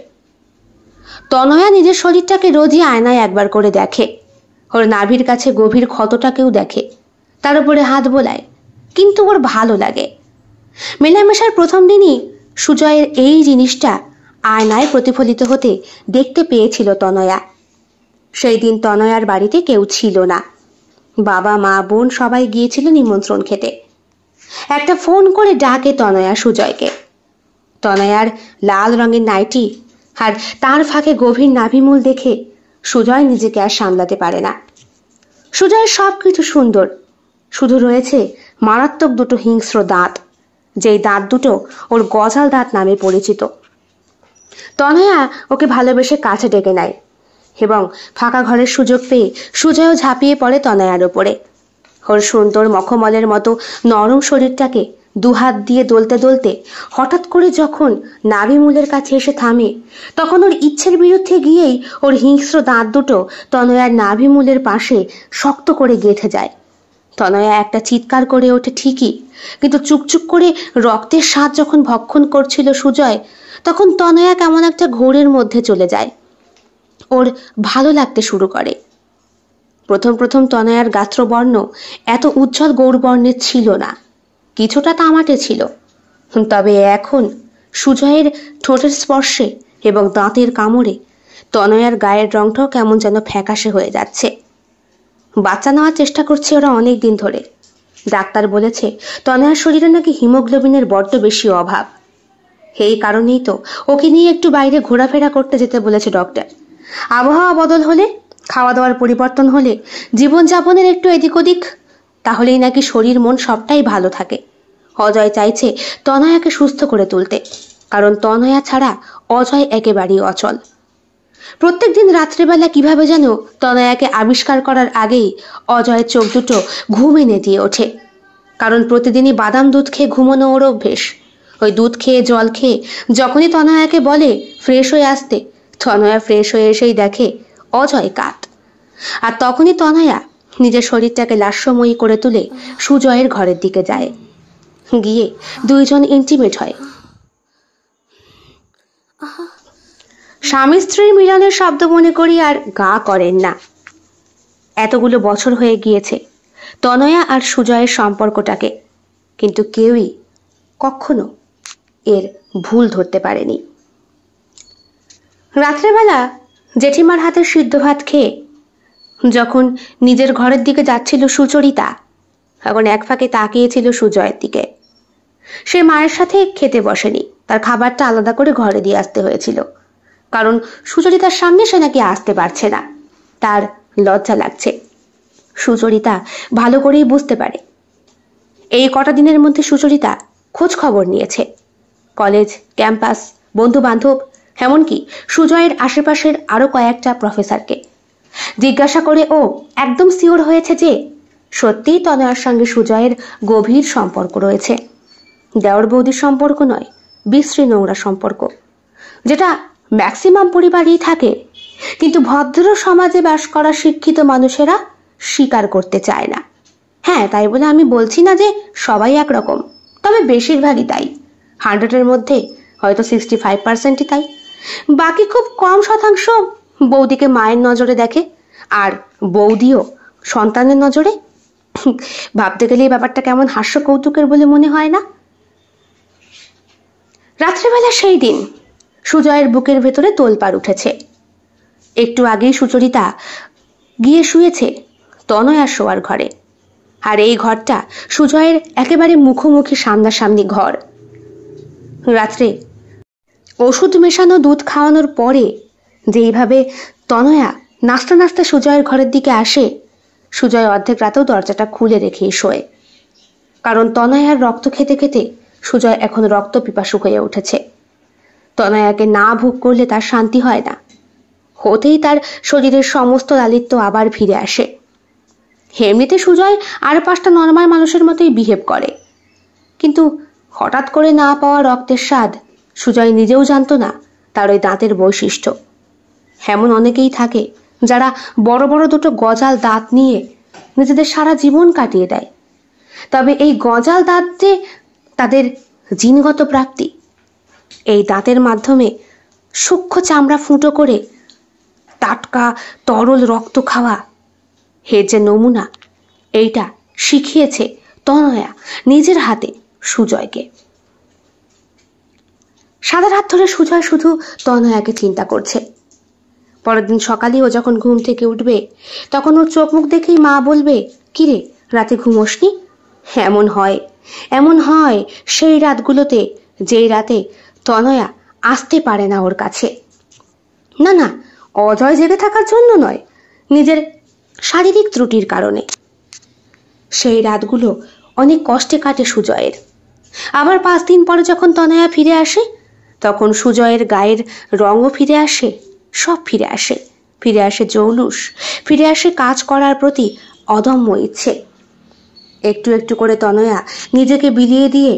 তনয়া নিজের শরীরটাকে রোজই আয়নায় একবার করে দেখে ওর নাভির কাছে গভীর ক্ষতটাকেও দেখে তার উপরে হাত বোলায় কিন্তু ওর ভালো লাগে মেলামেশার প্রথম দিনই সুজয়ের এই জিনিসটা আয়নায় প্রতিফলিত হতে দেখতে পেয়েছিল তনয়া সেই দিন তনয়ার বাড়িতে কেউ ছিল না বাবা মা বোন সবাই গিয়েছিল নিমন্ত্রণ খেতে একটা ফোন করে ডাকে তনয়া সুজয়কে তনয়ার লাল রঙের নাইটি আর তার ফাঁকে গভীর নাভিমূল দেখে সুজয় নিজেকে আর সামলাতে পারে না সুজয়ের সব কিছু সুন্দর শুধু রয়েছে মারাত্মক দুটো হিংস্র দাঁত যেই দাঁত দুটো ওর গজাল দাঁত নামে পরিচিত তনয়া ওকে ভালোবেসে কাছে ডেকে নেয় এবং ফাঁকা ঘরের সুযোগ পেয়ে সুজয়ও ঝাঁপিয়ে পড়ে তনয়ার ওপরে ওর সুন্দর মখমলের মতো নরম শরীরটাকে দুহাত দিয়ে দলতে দলতে হঠাৎ করে যখন নাভিমূলের কাছে এসে থামে তখন ওর ইচ্ছের বিরুদ্ধে গিয়েই ওর হিংস্র দাঁত দুটো তনয়ার নাভিমূলের পাশে শক্ত করে গেঁথে যায় তনয়া একটা চিৎকার করে ওঠে ঠিকই কিন্তু চুকচুক করে রক্তের স্বাদ যখন ভক্ষণ করছিল সুজয় তখন তনয়া কেমন একটা ঘোরের মধ্যে চলে যায় ওর ভালো লাগতে শুরু করে প্রথম প্রথম তনয়ার গাত্রবর্ণ এত উজ্জ্বল গৌরবর্ণের ছিল না কিছুটা তামাটে ছিল তবে এখন সুজয়ের ঠোঁটের স্পর্শে এবং দাঁতের কামড়ে তনয়ার গায়ের রংটাও কেমন যেন ফ্যাকাশে হয়ে যাচ্ছে বাচ্চা নেওয়ার চেষ্টা করছে ওরা অনেক দিন ধরে ডাক্তার বলেছে তনয়ার শরীরে নাকি হিমোগ্লোবিনের বড্ড বেশি অভাব এই কারণেই তো ওকে নিয়ে একটু বাইরে ঘোরাফেরা করতে যেতে বলেছে ডক্টর আবহাওয়া বদল হলে খাওয়া দাওয়ার পরিবর্তন হলে জীবনযাপনের একটু এদিক ওদিক তাহলেই নাকি শরীর মন সবটাই ভালো থাকে অজয় চাইছে তনয়াকে সুস্থ করে তুলতে কারণ তনয়া ছাড়া অজয় একেবারেই অচল প্রত্যেক দিন রাত্রেবেলা কিভাবে যেন তনয়াকে আবিষ্কার করার আগেই অজয়ের চোখ দুটো ঘুম এনে দিয়ে ওঠে কারণ প্রতিদিনই বাদাম দুধ খেয়ে ঘুমানো ওর অভ্যেস ওই দুধ খেয়ে জল খেয়ে যখনই তনয়াকে বলে ফ্রেশ হয়ে আসতে তনয়া ফ্রেশ হয়ে এসেই দেখে অজয় কাত আর তখনই তনয়া নিজের শরীরটাকে লাস্যময়ী করে তুলে সুজয়ের ঘরের দিকে যায় গিয়ে দুইজন ইন্টিমেট হয় স্বামী স্ত্রীর মিলনের শব্দ মনে করি আর গা করেন না এতগুলো বছর হয়ে গিয়েছে তনয়া আর সুজয়ের সম্পর্কটাকে কিন্তু কেউই কখনো এর ভুল ধরতে পারেনি রাত্রেবেলা জেঠিমার হাতের সিদ্ধ ভাত খেয়ে যখন নিজের ঘরের দিকে যাচ্ছিল সুচরিতা তখন এক ফাঁকে তাকিয়েছিল সুজয়ের দিকে সে মায়ের সাথে খেতে বসেনি তার খাবারটা আলাদা করে ঘরে দিয়ে আসতে হয়েছিল কারণ সুচরিতার সামনে সে নাকি আসতে পারছে না তার লজ্জা লাগছে সুচরিতা ভালো করেই বুঝতে পারে এই কটা দিনের মধ্যে সুচরিতা খোঁজ খবর নিয়েছে কলেজ ক্যাম্পাস বন্ধু বান্ধব এমনকি সুজয়ের আশেপাশের আরও কয়েকটা প্রফেসরকে জিজ্ঞাসা করে ও একদম সিওর হয়েছে যে সত্যিই তনয়ার সঙ্গে সুজয়ের গভীর সম্পর্ক রয়েছে দেওর বৌদির সম্পর্ক নয় বিশ্রী নোংরা সম্পর্ক যেটা ম্যাক্সিমাম পরিবারেই থাকে কিন্তু ভদ্র সমাজে বাস করা শিক্ষিত মানুষেরা স্বীকার করতে চায় না হ্যাঁ তাই বলে আমি বলছি না যে সবাই একরকম তবে বেশিরভাগই তাই হান্ড্রেডের মধ্যে হয়তো সিক্সটি ফাইভ পার্সেন্টই তাই বাকি খুব কম শতাংশ বৌদিকে মায়ের নজরে দেখে আর বৌদিও সন্তানের নজরে ভাবতে গেলে এই ব্যাপারটা কেমন হাস্য কৌতুকের বলে মনে হয় না রাত্রেবেলা সেই দিন সুজয়ের বুকের ভেতরে তোলপাড় উঠেছে একটু আগেই সুচরিতা গিয়ে শুয়েছে তনয় আর শোয়ার ঘরে আর এই ঘরটা সুজয়ের একেবারে মুখোমুখি সামনাসামনি ঘর রাত্রে ওষুধ মেশানো দুধ খাওয়ানোর পরে যেইভাবে তনয়া নাস্তা নাস্তা সুজয়ের ঘরের দিকে আসে সুজয় অর্ধেক রাতেও দরজাটা খুলে রেখে শোয় কারণ তনয়ার রক্ত খেতে খেতে সুজয় এখন রক্ত পিপাসু হয়ে উঠেছে তনয়াকে না ভোগ করলে তার শান্তি হয় না হতেই তার শরীরের সমস্ত লালিত্য আবার ফিরে আসে এমনিতে সুজয় আর পাঁচটা নর্মাল মানুষের মতোই বিহেভ করে কিন্তু হঠাৎ করে না পাওয়া রক্তের স্বাদ সুজয় নিজেও জানত না তার ওই দাঁতের বৈশিষ্ট্য এমন অনেকেই থাকে যারা বড় বড় দুটো গজাল দাঁত নিয়ে নিজেদের সারা জীবন কাটিয়ে দেয় তবে এই গজাল দাঁত যে তাদের জিনগত প্রাপ্তি এই দাঁতের মাধ্যমে সূক্ষ্ম চামড়া ফুটো করে টাটকা তরল রক্ত খাওয়া হে যে নমুনা এইটা শিখিয়েছে তনয়া নিজের হাতে সুজয়কে সাদার হাত ধরে সুজয় শুধু তনয়াকে চিন্তা করছে পরের দিন সকালে ও যখন ঘুম থেকে উঠবে তখন ওর চোখ মুখ দেখেই মা বলবে কিরে রাতে ঘুমোসনি এমন হয় এমন হয় সেই রাতগুলোতে যেই রাতে তনয়া আসতে পারে না ওর কাছে না না অজয় জেগে থাকার জন্য নয় নিজের শারীরিক ত্রুটির কারণে সেই রাতগুলো অনেক কষ্টে কাটে সুজয়ের আবার পাঁচ দিন পরে যখন তনয়া ফিরে আসে তখন সুজয়ের গায়ের রঙও ফিরে আসে সব ফিরে আসে ফিরে আসে জৌলুস ফিরে আসে কাজ করার প্রতি অদম্য ইচ্ছে একটু একটু করে তনয়া নিজেকে বিলিয়ে দিয়ে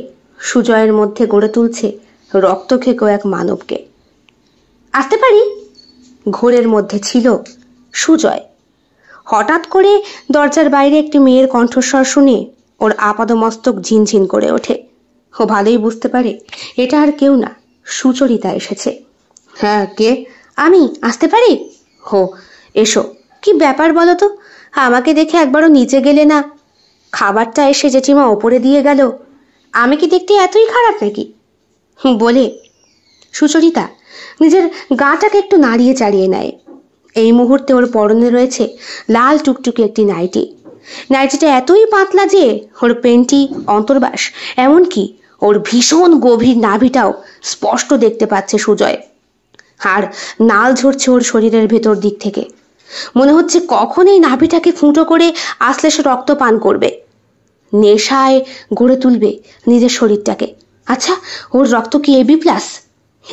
সুজয়ের মধ্যে গড়ে তুলছে রক্তক্ষেকো এক মানবকে আসতে পারি ঘোরের মধ্যে ছিল সুজয় হঠাৎ করে দরজার বাইরে একটি মেয়ের কণ্ঠস্বর শুনে ওর আপাদমস্তক ঝিনঝিন করে ওঠে ও ভালোই বুঝতে পারে এটা আর কেউ না সুচরিতা এসেছে হ্যাঁ কে আমি আসতে পারি হো এসো কি ব্যাপার বলো তো আমাকে দেখে একবারও নিচে গেলে না খাবারটা এসে জেঠিমা ওপরে দিয়ে গেল আমি কি দেখতে এতই খারাপ নাকি বলে সুচরিতা নিজের গাটাকে একটু নাড়িয়ে চাড়িয়ে নেয় এই মুহূর্তে ওর পরনে রয়েছে লাল টুকটুকে একটি নাইটি নাইটিটা এতই পাতলা যে ওর পেন্টি অন্তর্বাস এমনকি ওর ভীষণ গভীর নাভিটাও স্পষ্ট দেখতে পাচ্ছে সুজয় আর নাল ঝরছে ওর শরীরের ভেতর দিক থেকে মনে হচ্ছে কখন এই নাভিটাকে ফুঁটো করে আসলে সে রক্ত পান করবে নেশায় গড়ে তুলবে নিজের শরীরটাকে আচ্ছা ওর রক্ত কি এবি প্লাস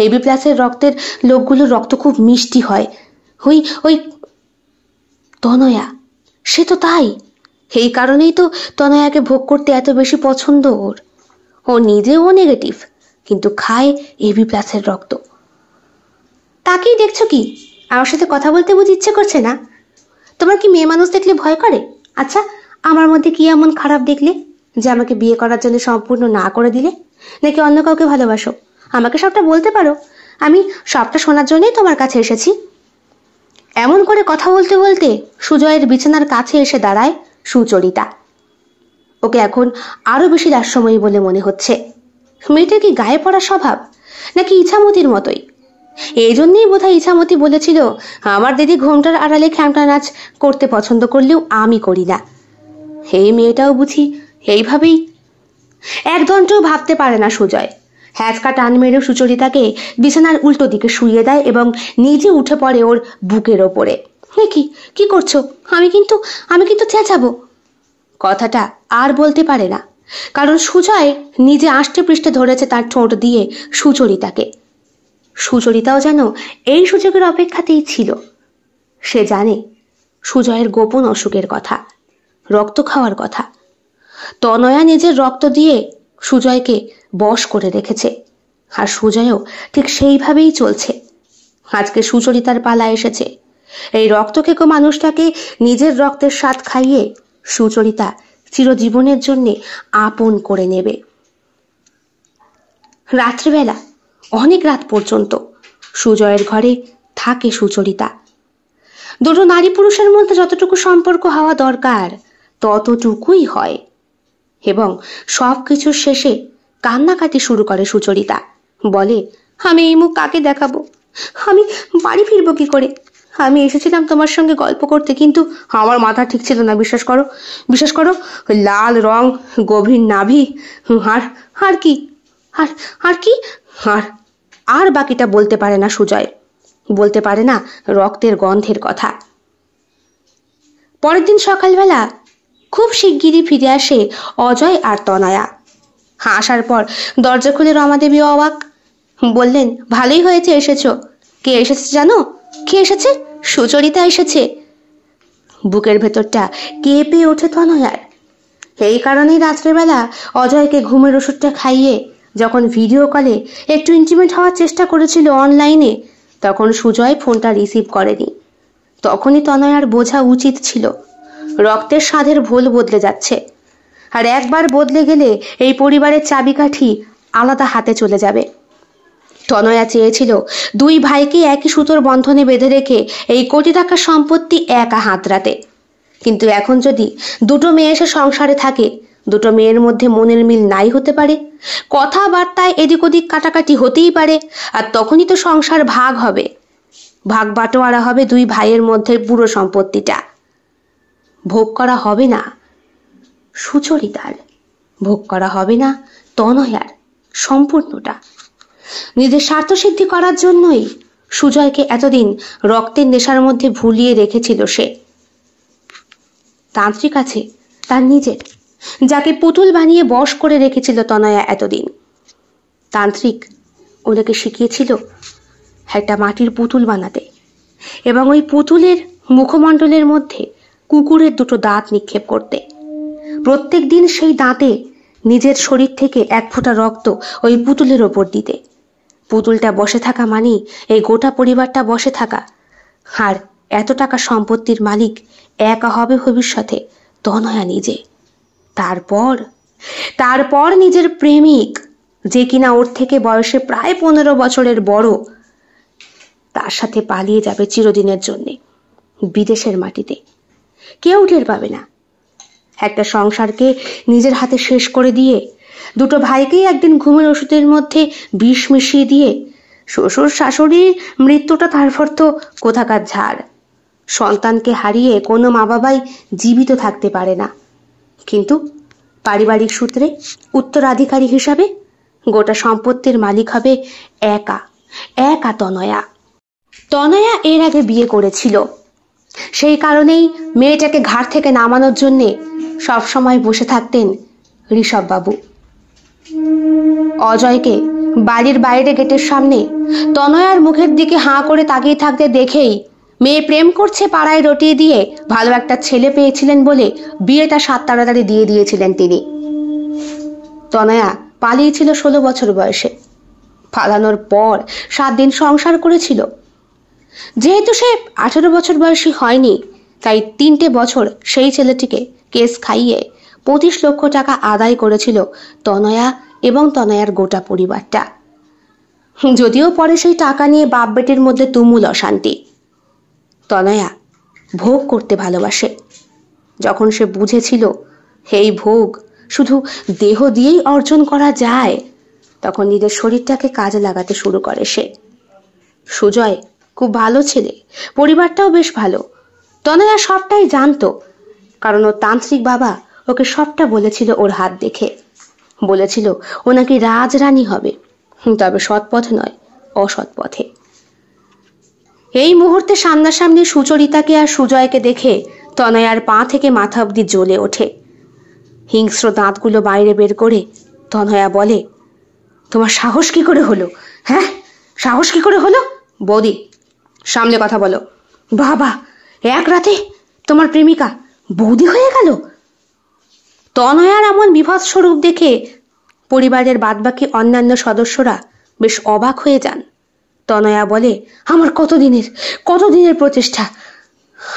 এবি প্লাসের রক্তের লোকগুলোর রক্ত খুব মিষ্টি হয় ওই ওই তনয়া সে তো তাই এই কারণেই তো তনয়াকে ভোগ করতে এত বেশি পছন্দ ওর ও নিজেও নেগেটিভ কিন্তু খায় এবি প্লাসের রক্ত তাকেই দেখছো কি আমার সাথে কথা বলতে বুঝি ইচ্ছে করছে না তোমার কি মেয়ে মানুষ দেখলে ভয় করে আচ্ছা আমার মধ্যে কি এমন খারাপ দেখলে যে আমাকে বিয়ে করার জন্য সম্পূর্ণ না করে দিলে নাকি অন্য কাউকে ভালোবাসো আমাকে সবটা বলতে পারো আমি সবটা শোনার জন্যই তোমার কাছে এসেছি এমন করে কথা বলতে বলতে সুজয়ের বিছানার কাছে এসে দাঁড়ায় সুচরিতা ওকে এখন আরও বেশি দাসময়ী বলে মনে হচ্ছে মেয়েটার কি গায়ে পড়া স্বভাব নাকি ইছামতির মতোই এই জন্যেই বোধহয় ইছামতি বলেছিল আমার দিদি ঘোমটার আড়ালে খ্যামটা নাচ করতে পছন্দ করলেও আমি করি না এই মেয়েটাও বুঝি এইভাবেই একদণ্ডও ভাবতে পারে না সুজয় হ্যাচকা টান মেরে সুচরিতাকে বিছানার উল্টো দিকে শুইয়ে দেয় এবং নিজে উঠে পড়ে ওর বুকের ওপরে নাকি কি করছো আমি কিন্তু আমি কিন্তু চেঁচাবো কথাটা আর বলতে পারে না কারণ সুজয় নিজে আষ্টে পৃষ্ঠে ধরেছে তার ঠোঁট দিয়ে সুচরিতাকে সুচরিতাও যেন এই সুযোগের অপেক্ষাতেই ছিল সে জানে সুজয়ের গোপন অসুখের কথা রক্ত খাওয়ার কথা তনয়া নিজের রক্ত দিয়ে সুজয়কে বশ করে রেখেছে আর সুজয়ও ঠিক সেইভাবেই চলছে আজকে সুচরিতার পালা এসেছে এই রক্তখেকো মানুষটাকে নিজের রক্তের স্বাদ খাইয়ে সুচরিতা চিরজীবনের জন্যে আপন করে নেবে রাত্রিবেলা অনেক রাত পর্যন্ত সুজয়ের ঘরে থাকে সুচরিতা দুটো নারী পুরুষের মধ্যে যতটুকু সম্পর্ক হওয়া দরকার ততটুকুই হয় এবং সব কিছুর শেষে কান্নাকাটি শুরু করে সুচরিতা বলে আমি এই মুখ কাকে দেখাবো আমি বাড়ি ফিরবো কি করে আমি এসেছিলাম তোমার সঙ্গে গল্প করতে কিন্তু আমার মাথা ঠিক ছিল না বিশ্বাস করো বিশ্বাস করো লাল রং গভীর নাভি আর আর কি আর আর কি আর আর বাকিটা বলতে পারে না সুজয় বলতে পারে না রক্তের গন্ধের কথা পরের দিন সকালবেলা খুব শিগগিরই ফিরে আসে অজয় আর তনয়া আসার পর দরজা খুলে রমাদেবী অবাক বললেন ভালোই হয়েছে এসেছো কে এসেছে জানো কে এসেছে সুচরিতা এসেছে বুকের ভেতরটা কেঁপে ওঠে তনয়ার এই কারণেই রাত্রেবেলা অজয়কে ঘুমের ওষুধটা খাইয়ে যখন ভিডিও কলে একটু ইন্টিমেট হওয়ার চেষ্টা করেছিল অনলাইনে তখন সুজয় ফোনটা রিসিভ করেনি তখনই তনয়ার বোঝা উচিত ছিল রক্তের স্বাদের ভোল বদলে যাচ্ছে আর একবার বদলে গেলে এই পরিবারের চাবিকাঠি আলাদা হাতে চলে যাবে তনয়া চেয়েছিল দুই ভাইকে একই সুতোর বন্ধনে বেঁধে রেখে এই কোটি টাকার সম্পত্তি একা হাতড়াতে কিন্তু এখন যদি দুটো মেয়ে এসে সংসারে থাকে দুটো মেয়ের মধ্যে মনের মিল নাই হতে পারে কথাবার্তায় এদিক ওদিক কাটাকাটি হতেই পারে আর তখনই তো সংসার ভাগ হবে ভাগ বাটোয়ারা হবে দুই ভাইয়ের মধ্যে পুরো সম্পত্তিটা ভোগ করা হবে না সুচরিতার ভোগ করা হবে না তনয়ার সম্পূর্ণটা নিজের স্বার্থ সিদ্ধি করার জন্যই সুজয়কে এতদিন রক্তের নেশার মধ্যে ভুলিয়ে রেখেছিল সে তান্ত্রিক আছে তার নিজের যাকে পুতুল বানিয়ে বশ করে রেখেছিল তনয়া এতদিন তান্ত্রিক ওনাকে শিখিয়েছিল একটা মাটির পুতুল বানাতে এবং ওই পুতুলের মুখমণ্ডলের মধ্যে কুকুরের দুটো দাঁত নিক্ষেপ করতে প্রত্যেক দিন সেই দাঁতে নিজের শরীর থেকে এক ফোঁটা রক্ত ওই পুতুলের ওপর দিতে পুতুলটা বসে থাকা মানেই এই গোটা পরিবারটা বসে থাকা আর এত টাকা সম্পত্তির মালিক একা হবে ভবিষ্যতে তনয়া নিজে তারপর তারপর নিজের প্রেমিক যে কিনা ওর থেকে বয়সে প্রায় পনেরো বছরের বড় তার সাথে পালিয়ে যাবে চিরদিনের জন্যে বিদেশের মাটিতে কেউ টের পাবে না একটা সংসারকে নিজের হাতে শেষ করে দিয়ে দুটো ভাইকেই একদিন ঘুমের ওষুধের মধ্যে বিষ মিশিয়ে দিয়ে শ্বশুর শাশুড়ির মৃত্যুটা তারপর তো কোথাকার ঝাড় সন্তানকে হারিয়ে কোনো মা বাবাই জীবিত থাকতে পারে না কিন্তু পারিবারিক সূত্রে উত্তরাধিকারী হিসাবে গোটা সম্পত্তির মালিক হবে একা একা তনয়া তনয়া এর আগে বিয়ে করেছিল সেই কারণেই মেয়েটাকে ঘাট থেকে নামানোর জন্যে সবসময় বসে থাকতেন ঋষভবাবু অজয়কে বাড়ির বাইরে গেটের সামনে তনয়ার মুখের দিকে হাঁ করে তাকিয়ে থাকতে দেখেই মেয়ে প্রেম করছে পাড়ায় রটিয়ে দিয়ে ভালো একটা ছেলে পেয়েছিলেন বলে বিয়েটা সাত তাড়াতাড়ি দিয়ে দিয়েছিলেন তিনি তনয়া পালিয়েছিল ষোলো বছর বয়সে পালানোর পর সাত দিন সংসার করেছিল যেহেতু সে আঠেরো বছর বয়সী হয়নি তাই তিনটে বছর সেই ছেলেটিকে কেস খাইয়ে পঁচিশ লক্ষ টাকা আদায় করেছিল তনয়া এবং তনয়ার গোটা পরিবারটা যদিও পরে সেই টাকা নিয়ে বাপ বেটের মধ্যে তুমুল অশান্তি তনয়া ভোগ করতে ভালোবাসে যখন সে বুঝেছিল এই ভোগ শুধু দেহ দিয়েই অর্জন করা যায় তখন নিজের শরীরটাকে কাজে লাগাতে শুরু করে সে সুজয় খুব ভালো ছেলে পরিবারটাও বেশ ভালো তনয়া সবটাই জানতো কারণ ও তান্ত্রিক বাবা ওকে সবটা বলেছিল ওর হাত দেখে বলেছিল ও নাকি রাজরানী হবে তবে সৎপথ নয় অসৎ পথে এই মুহূর্তে সামনাসামনি সুচরিতাকে আর সুজয়কে দেখে তনয়ার পা থেকে মাথা অব্দি জ্বলে ওঠে হিংস্র দাঁতগুলো বাইরে বের করে তনয়া বলে তোমার সাহস কি করে হলো হ্যাঁ সাহস কি করে হলো বৌদি সামনে কথা বলো বাবা এক রাতে তোমার প্রেমিকা বৌদি হয়ে গেল তনয়ার এমন বিভৎস রূপ দেখে পরিবারের বাদবাকি অন্যান্য সদস্যরা বেশ অবাক হয়ে যান তনয়া বলে আমার কতদিনের কতদিনের প্রচেষ্টা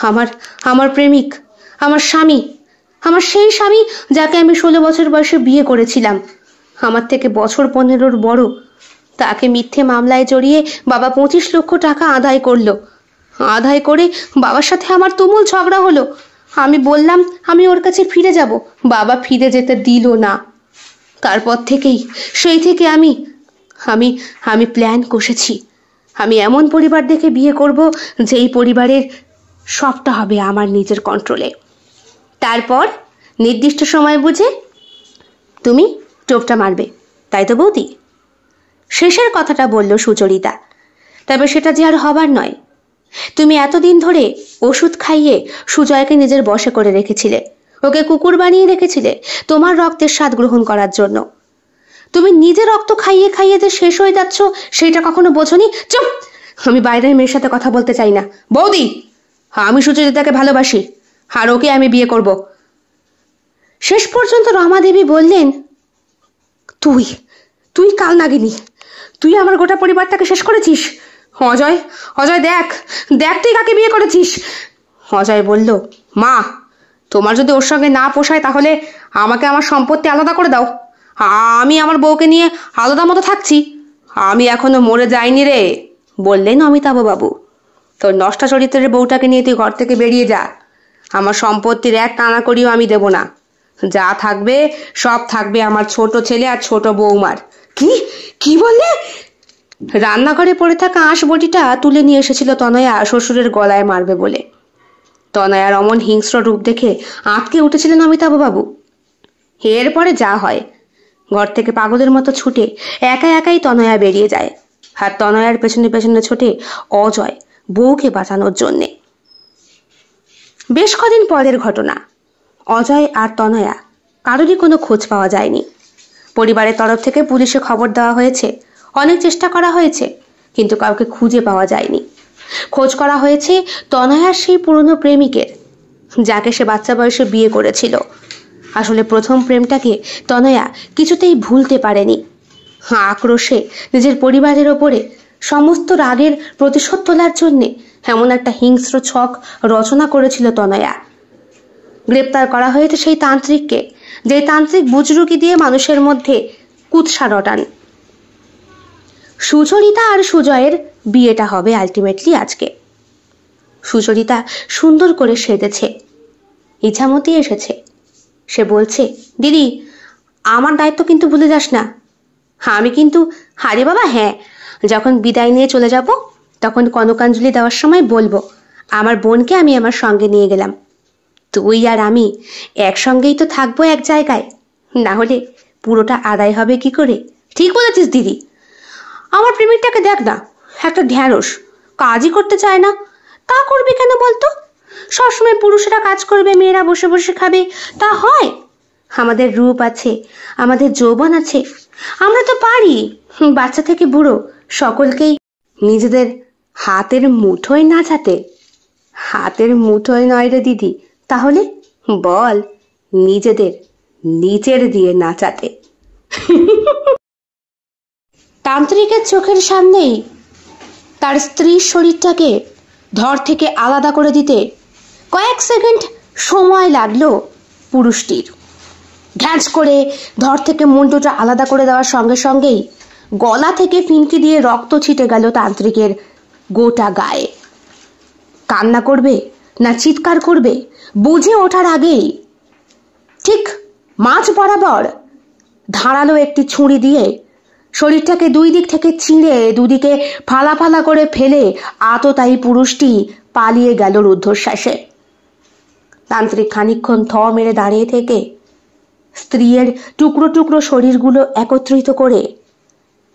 আমার আমার প্রেমিক আমার স্বামী আমার সেই স্বামী যাকে আমি ষোলো বছর বয়সে বিয়ে করেছিলাম আমার থেকে বছর পনেরোর বড় তাকে মিথ্যে মামলায় জড়িয়ে বাবা পঁচিশ লক্ষ টাকা আদায় করলো আদায় করে বাবার সাথে আমার তুমুল ঝগড়া হলো আমি বললাম আমি ওর কাছে ফিরে যাব বাবা ফিরে যেতে দিল না তারপর থেকেই সেই থেকে আমি আমি আমি প্ল্যান কষেছি আমি এমন পরিবার দেখে বিয়ে করব যেই পরিবারের সবটা হবে আমার নিজের কন্ট্রোলে তারপর নির্দিষ্ট সময় বুঝে তুমি টোপটা মারবে তাই তো বৌদি শেষের কথাটা বলল সুচরিতা তবে সেটা যে আর হবার নয় তুমি এতদিন ধরে ওষুধ খাইয়ে সুজয়কে নিজের বশে করে রেখেছিলে ওকে কুকুর বানিয়ে রেখেছিলে তোমার রক্তের স্বাদ গ্রহণ করার জন্য তুমি নিজে রক্ত খাইয়ে খাইয়ে যে শেষ হয়ে যাচ্ছ সেটা কখনো বোঝনি চুপ আমি বাইরের মেয়ের সাথে কথা বলতে চাই না বৌদি আমি সুচরিতাকে ভালোবাসি আর ওকে আমি বিয়ে করব শেষ পর্যন্ত রমাদেবী বললেন তুই তুই কাল নাগিনি তুই আমার গোটা পরিবারটাকে শেষ করেছিস অজয় অজয় দেখ দেখ তুই কাকে বিয়ে করেছিস অজয় বলল মা তোমার যদি ওর সঙ্গে না পোষায় তাহলে আমাকে আমার সম্পত্তি আলাদা করে দাও আমি আমার বউকে নিয়ে আলাদা মতো থাকছি আমি এখনো মরে যাইনি রে বললেন অমিতাভ বাবু তোর নষ্টা চরিত্রের বউটাকে নিয়ে তুই ঘর থেকে বেরিয়ে যা আমার সম্পত্তির এক টানা করিও আমি দেব না যা থাকবে সব থাকবে আমার ছোট ছেলে আর ছোট বৌমার কি কি বললে রান্নাঘরে পড়ে থাকা আঁশ বটিটা তুলে নিয়ে এসেছিল তনয়া শ্বশুরের গলায় মারবে বলে তনয়ার অমন হিংস্র রূপ দেখে আঁতকে উঠেছিলেন অমিতাভবাবু এরপরে যা হয় ঘর থেকে পাগলের মতো ছুটে একা একাই তনয়া বেরিয়ে যায় আর তনয়ার পেছনে পেছনে ছোটে অজয় বউকে বাঁচানোর জন্যে বেশ কদিন পরের ঘটনা অজয় আর তনয়া কারোরই কোনো খোঁজ পাওয়া যায়নি পরিবারের তরফ থেকে পুলিশে খবর দেওয়া হয়েছে অনেক চেষ্টা করা হয়েছে কিন্তু কাউকে খুঁজে পাওয়া যায়নি খোঁজ করা হয়েছে তনয়ার সেই পুরনো প্রেমিকের যাকে সে বাচ্চা বয়সে বিয়ে করেছিল আসলে প্রথম প্রেমটাকে তনয়া কিছুতেই ভুলতে পারেনি আক্রোশে নিজের পরিবারের ওপরে সমস্ত রাগের প্রতিশোধ তোলার জন্যে এমন একটা হিংস্র ছক রচনা করেছিল তনয়া গ্রেপ্তার করা হয়েছে সেই তান্ত্রিককে যে তান্ত্রিক বুজরুকি দিয়ে মানুষের মধ্যে কুৎসা রটান সুচরিতা আর সুজয়ের বিয়েটা হবে আলটিমেটলি আজকে সুচরিতা সুন্দর করে সেজেছে ইচ্ছামতি এসেছে সে বলছে দিদি আমার দায়িত্ব কিন্তু ভুলে যাস না হ্যাঁ আমি কিন্তু হারে বাবা হ্যাঁ যখন বিদায় নিয়ে চলে যাব তখন কনকাঞ্জলি দেওয়ার সময় বলবো আমার বোনকে আমি আমার সঙ্গে নিয়ে গেলাম তুই আর আমি একসঙ্গেই তো থাকবো এক জায়গায় না হলে পুরোটা আদায় হবে কি করে ঠিক বলেছিস দিদি আমার প্রেমিকটাকে দেখ না একটা ঢ্যাঁড়স কাজই করতে চায় না তা করবে কেন বলতো সবসময় পুরুষেরা কাজ করবে মেয়েরা বসে বসে খাবে তা হয় আমাদের রূপ আছে আমাদের যৌবন আছে আমরা তো পারি বাচ্চা থেকে বুড়ো সকলকেই নিজেদের হাতের মুঠোয় নাচাতে হাতের মুঠোয় নয় রে দিদি তাহলে বল নিজেদের নিচের দিয়ে নাচাতে তান্ত্রিকের চোখের সামনেই তার স্ত্রীর শরীরটাকে ধর থেকে আলাদা করে দিতে কয়েক সেকেন্ড সময় লাগলো পুরুষটির ঘ্যাঁচ করে ধর থেকে মুন্ডটা আলাদা করে দেওয়ার সঙ্গে সঙ্গেই গলা থেকে ফিনকি দিয়ে রক্ত ছিটে গেল তান্ত্রিকের গোটা গায়ে কান্না করবে না চিৎকার করবে বুঝে ওঠার আগেই ঠিক মাছ বরাবর ধারালো একটি ছুরি দিয়ে শরীরটাকে দুই দিক থেকে ছিঁড়ে দুদিকে ফালা ফালা করে ফেলে তাই পুরুষটি পালিয়ে গেল রুদ্ধশ্বাসে তান্ত্রিক খানিক্ষণ থ মেরে দাঁড়িয়ে থেকে স্ত্রীর টুকরো টুকরো শরীরগুলো একত্রিত করে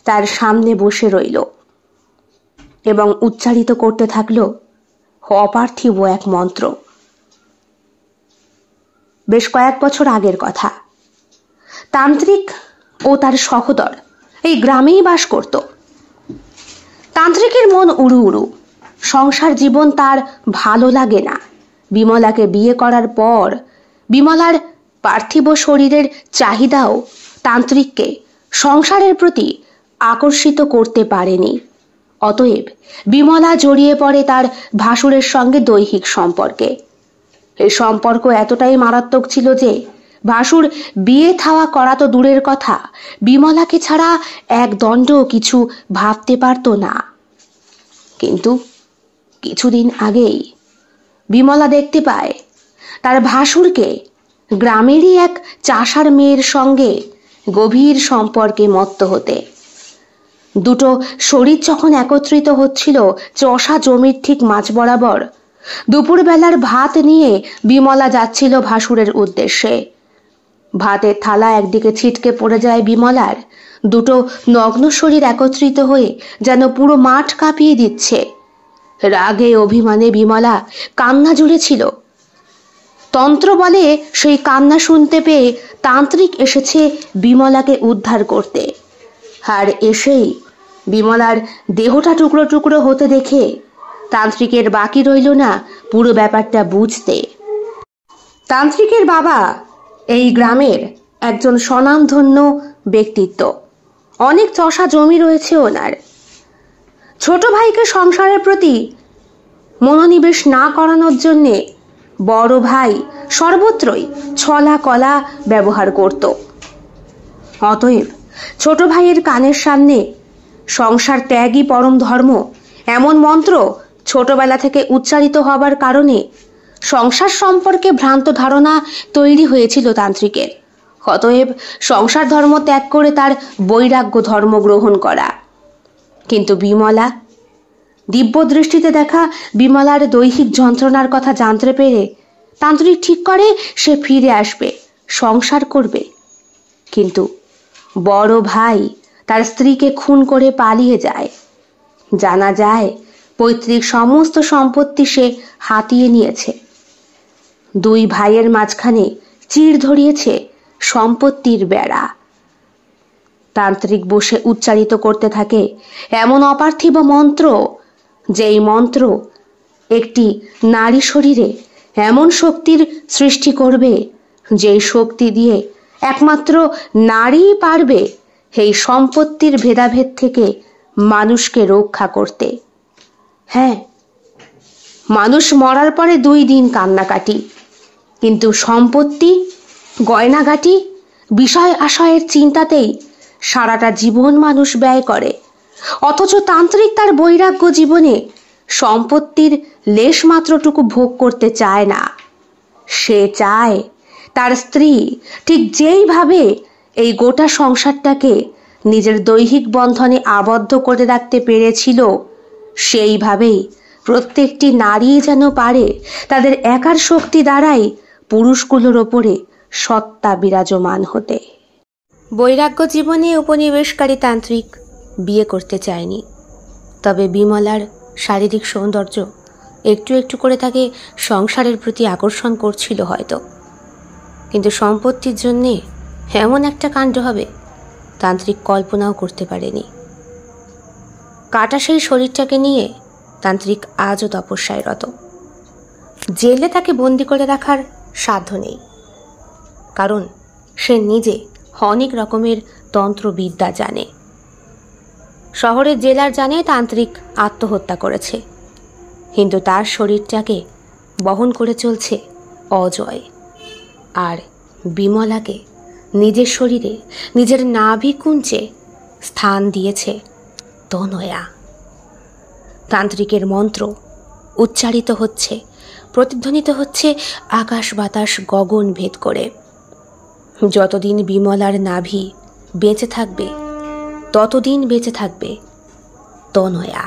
তার সামনে বসে রইল এবং উচ্চারিত করতে থাকলো অপার্থিব এক মন্ত্র বেশ কয়েক বছর আগের কথা তান্ত্রিক ও তার সহদর এই গ্রামেই বাস করত তান্ত্রিকের মন উড়ু উড়ু সংসার জীবন তার ভালো লাগে না বিমলাকে বিয়ে করার পর বিমলার পার্থিব শরীরের চাহিদাও তান্ত্রিককে সংসারের প্রতি আকর্ষিত করতে পারেনি অতএব বিমলা জড়িয়ে পড়ে তার ভাসুরের সঙ্গে দৈহিক সম্পর্কে এই সম্পর্ক এতটাই মারাত্মক ছিল যে ভাসুর বিয়ে থাওয়া করা তো দূরের কথা বিমলাকে ছাড়া এক দণ্ড কিছু ভাবতে পারত না কিন্তু কিছুদিন আগেই বিমলা দেখতে পায় তার ভাসুরকে গ্রামেরই এক চাষার মেয়ের সঙ্গে গভীর সম্পর্কে মত্ত হতে দুটো শরীর যখন একত্রিত হচ্ছিল চষা জমির ঠিক মাঝ বরাবর দুপুরবেলার ভাত নিয়ে বিমলা যাচ্ছিল ভাসুরের উদ্দেশ্যে ভাতের থালা একদিকে ছিটকে পড়ে যায় বিমলার দুটো নগ্ন শরীর একত্রিত হয়ে যেন পুরো মাঠ কাঁপিয়ে দিচ্ছে রাগে অভিমানে বিমলা কান্না জুড়েছিল তন্ত্র বলে সেই কান্না শুনতে পেয়ে তান্ত্রিক এসেছে বিমলাকে উদ্ধার করতে আর এসেই বিমলার দেহটা টুকরো টুকরো হতে দেখে তান্ত্রিকের বাকি রইল না পুরো ব্যাপারটা বুঝতে তান্ত্রিকের বাবা এই গ্রামের একজন স্বনামধন্য ব্যক্তিত্ব অনেক চষা জমি রয়েছে ওনার ছোট ভাইকে সংসারের প্রতি মনোনিবেশ না করানোর জন্যে বড় ভাই সর্বত্রই ছলা কলা ব্যবহার করত অতএব ছোট ভাইয়ের কানের সামনে সংসার ত্যাগই পরম ধর্ম এমন মন্ত্র ছোটবেলা থেকে উচ্চারিত হবার কারণে সংসার সম্পর্কে ভ্রান্ত ধারণা তৈরি হয়েছিল তান্ত্রিকের অতএব সংসার ধর্ম ত্যাগ করে তার বৈরাগ্য ধর্ম গ্রহণ করা কিন্তু বিমলা দিব্য দৃষ্টিতে দেখা বিমলার দৈহিক যন্ত্রণার কথা জানতে পেরে তান্ত্রিক ঠিক করে সে ফিরে আসবে সংসার করবে কিন্তু বড় ভাই তার স্ত্রীকে খুন করে পালিয়ে যায় জানা যায় পৈতৃক সমস্ত সম্পত্তি সে হাতিয়ে নিয়েছে দুই ভাইয়ের মাঝখানে চির ধরিয়েছে সম্পত্তির বেড়া তান্ত্রিক বসে উচ্চারিত করতে থাকে এমন অপার্থিব মন্ত্র যেই মন্ত্র একটি নারী শরীরে এমন শক্তির সৃষ্টি করবে যেই শক্তি দিয়ে একমাত্র নারীই পারবে এই সম্পত্তির ভেদাভেদ থেকে মানুষকে রক্ষা করতে হ্যাঁ মানুষ মরার পরে দুই দিন কান্নাকাটি কিন্তু সম্পত্তি গয়নাগাটি বিষয় আশয়ের চিন্তাতেই সারাটা জীবন মানুষ ব্যয় করে অথচ তান্ত্রিক তার বৈরাগ্য জীবনে সম্পত্তির লেশমাত্রটুকু ভোগ করতে চায় না সে চায় তার স্ত্রী ঠিক যেইভাবে এই গোটা সংসারটাকে নিজের দৈহিক বন্ধনে আবদ্ধ করে রাখতে পেরেছিল সেইভাবেই প্রত্যেকটি নারী যেন পারে তাদের একার শক্তি দ্বারাই পুরুষগুলোর ওপরে সত্তা বিরাজমান হতে বৈরাগ্য জীবনে উপনিবেশকারী তান্ত্রিক বিয়ে করতে চায়নি তবে বিমলার শারীরিক সৌন্দর্য একটু একটু করে তাকে সংসারের প্রতি আকর্ষণ করছিল হয়তো কিন্তু সম্পত্তির জন্যে এমন একটা কাণ্ড হবে তান্ত্রিক কল্পনাও করতে পারেনি কাটা সেই শরীরটাকে নিয়ে তান্ত্রিক আজও তপস্যায় রত জেলে তাকে বন্দি করে রাখার সাধ্য নেই কারণ সে নিজে অনেক রকমের তন্ত্রবিদ্যা জানে শহরের জেলার জানে তান্ত্রিক আত্মহত্যা করেছে কিন্তু তার শরীরটাকে বহন করে চলছে অজয় আর বিমলাকে নিজের শরীরে নিজের নাভি কুঞ্চে স্থান দিয়েছে তনয়া তান্ত্রিকের মন্ত্র উচ্চারিত হচ্ছে প্রতিধ্বনিত হচ্ছে আকাশ বাতাস গগন ভেদ করে যতদিন বিমলার নাভি বেঁচে থাকবে ততদিন বেঁচে থাকবে তনয়া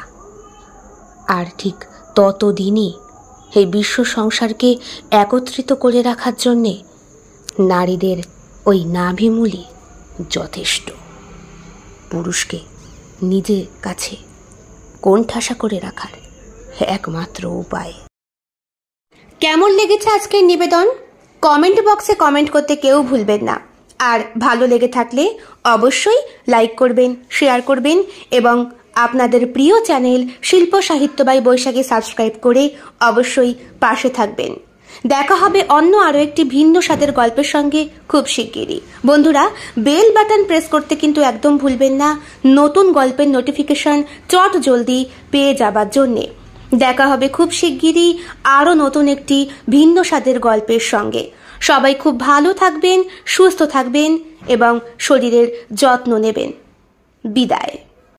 আর ঠিক ততদিনই এই বিশ্ব সংসারকে একত্রিত করে রাখার জন্যে নারীদের ওই নাভিমূলি যথেষ্ট পুরুষকে নিজের কাছে কোণঠাসা করে রাখার একমাত্র উপায় কেমন লেগেছে আজকের নিবেদন কমেন্ট বক্সে কমেন্ট করতে কেউ ভুলবেন না আর ভালো লেগে থাকলে অবশ্যই লাইক করবেন শেয়ার করবেন এবং আপনাদের প্রিয় চ্যানেল শিল্প সাহিত্য বাই বৈশাখী সাবস্ক্রাইব করে অবশ্যই পাশে থাকবেন দেখা হবে অন্য আরও একটি ভিন্ন স্বাদের গল্পের সঙ্গে খুব শিগগিরই বন্ধুরা বেল বাটন প্রেস করতে কিন্তু একদম ভুলবেন না নতুন গল্পের নোটিফিকেশন চট জলদি পেয়ে যাবার জন্যে দেখা হবে খুব শিগগিরই আরও নতুন একটি ভিন্ন স্বাদের গল্পের সঙ্গে সবাই খুব ভালো থাকবেন সুস্থ থাকবেন এবং শরীরের যত্ন নেবেন বিদায়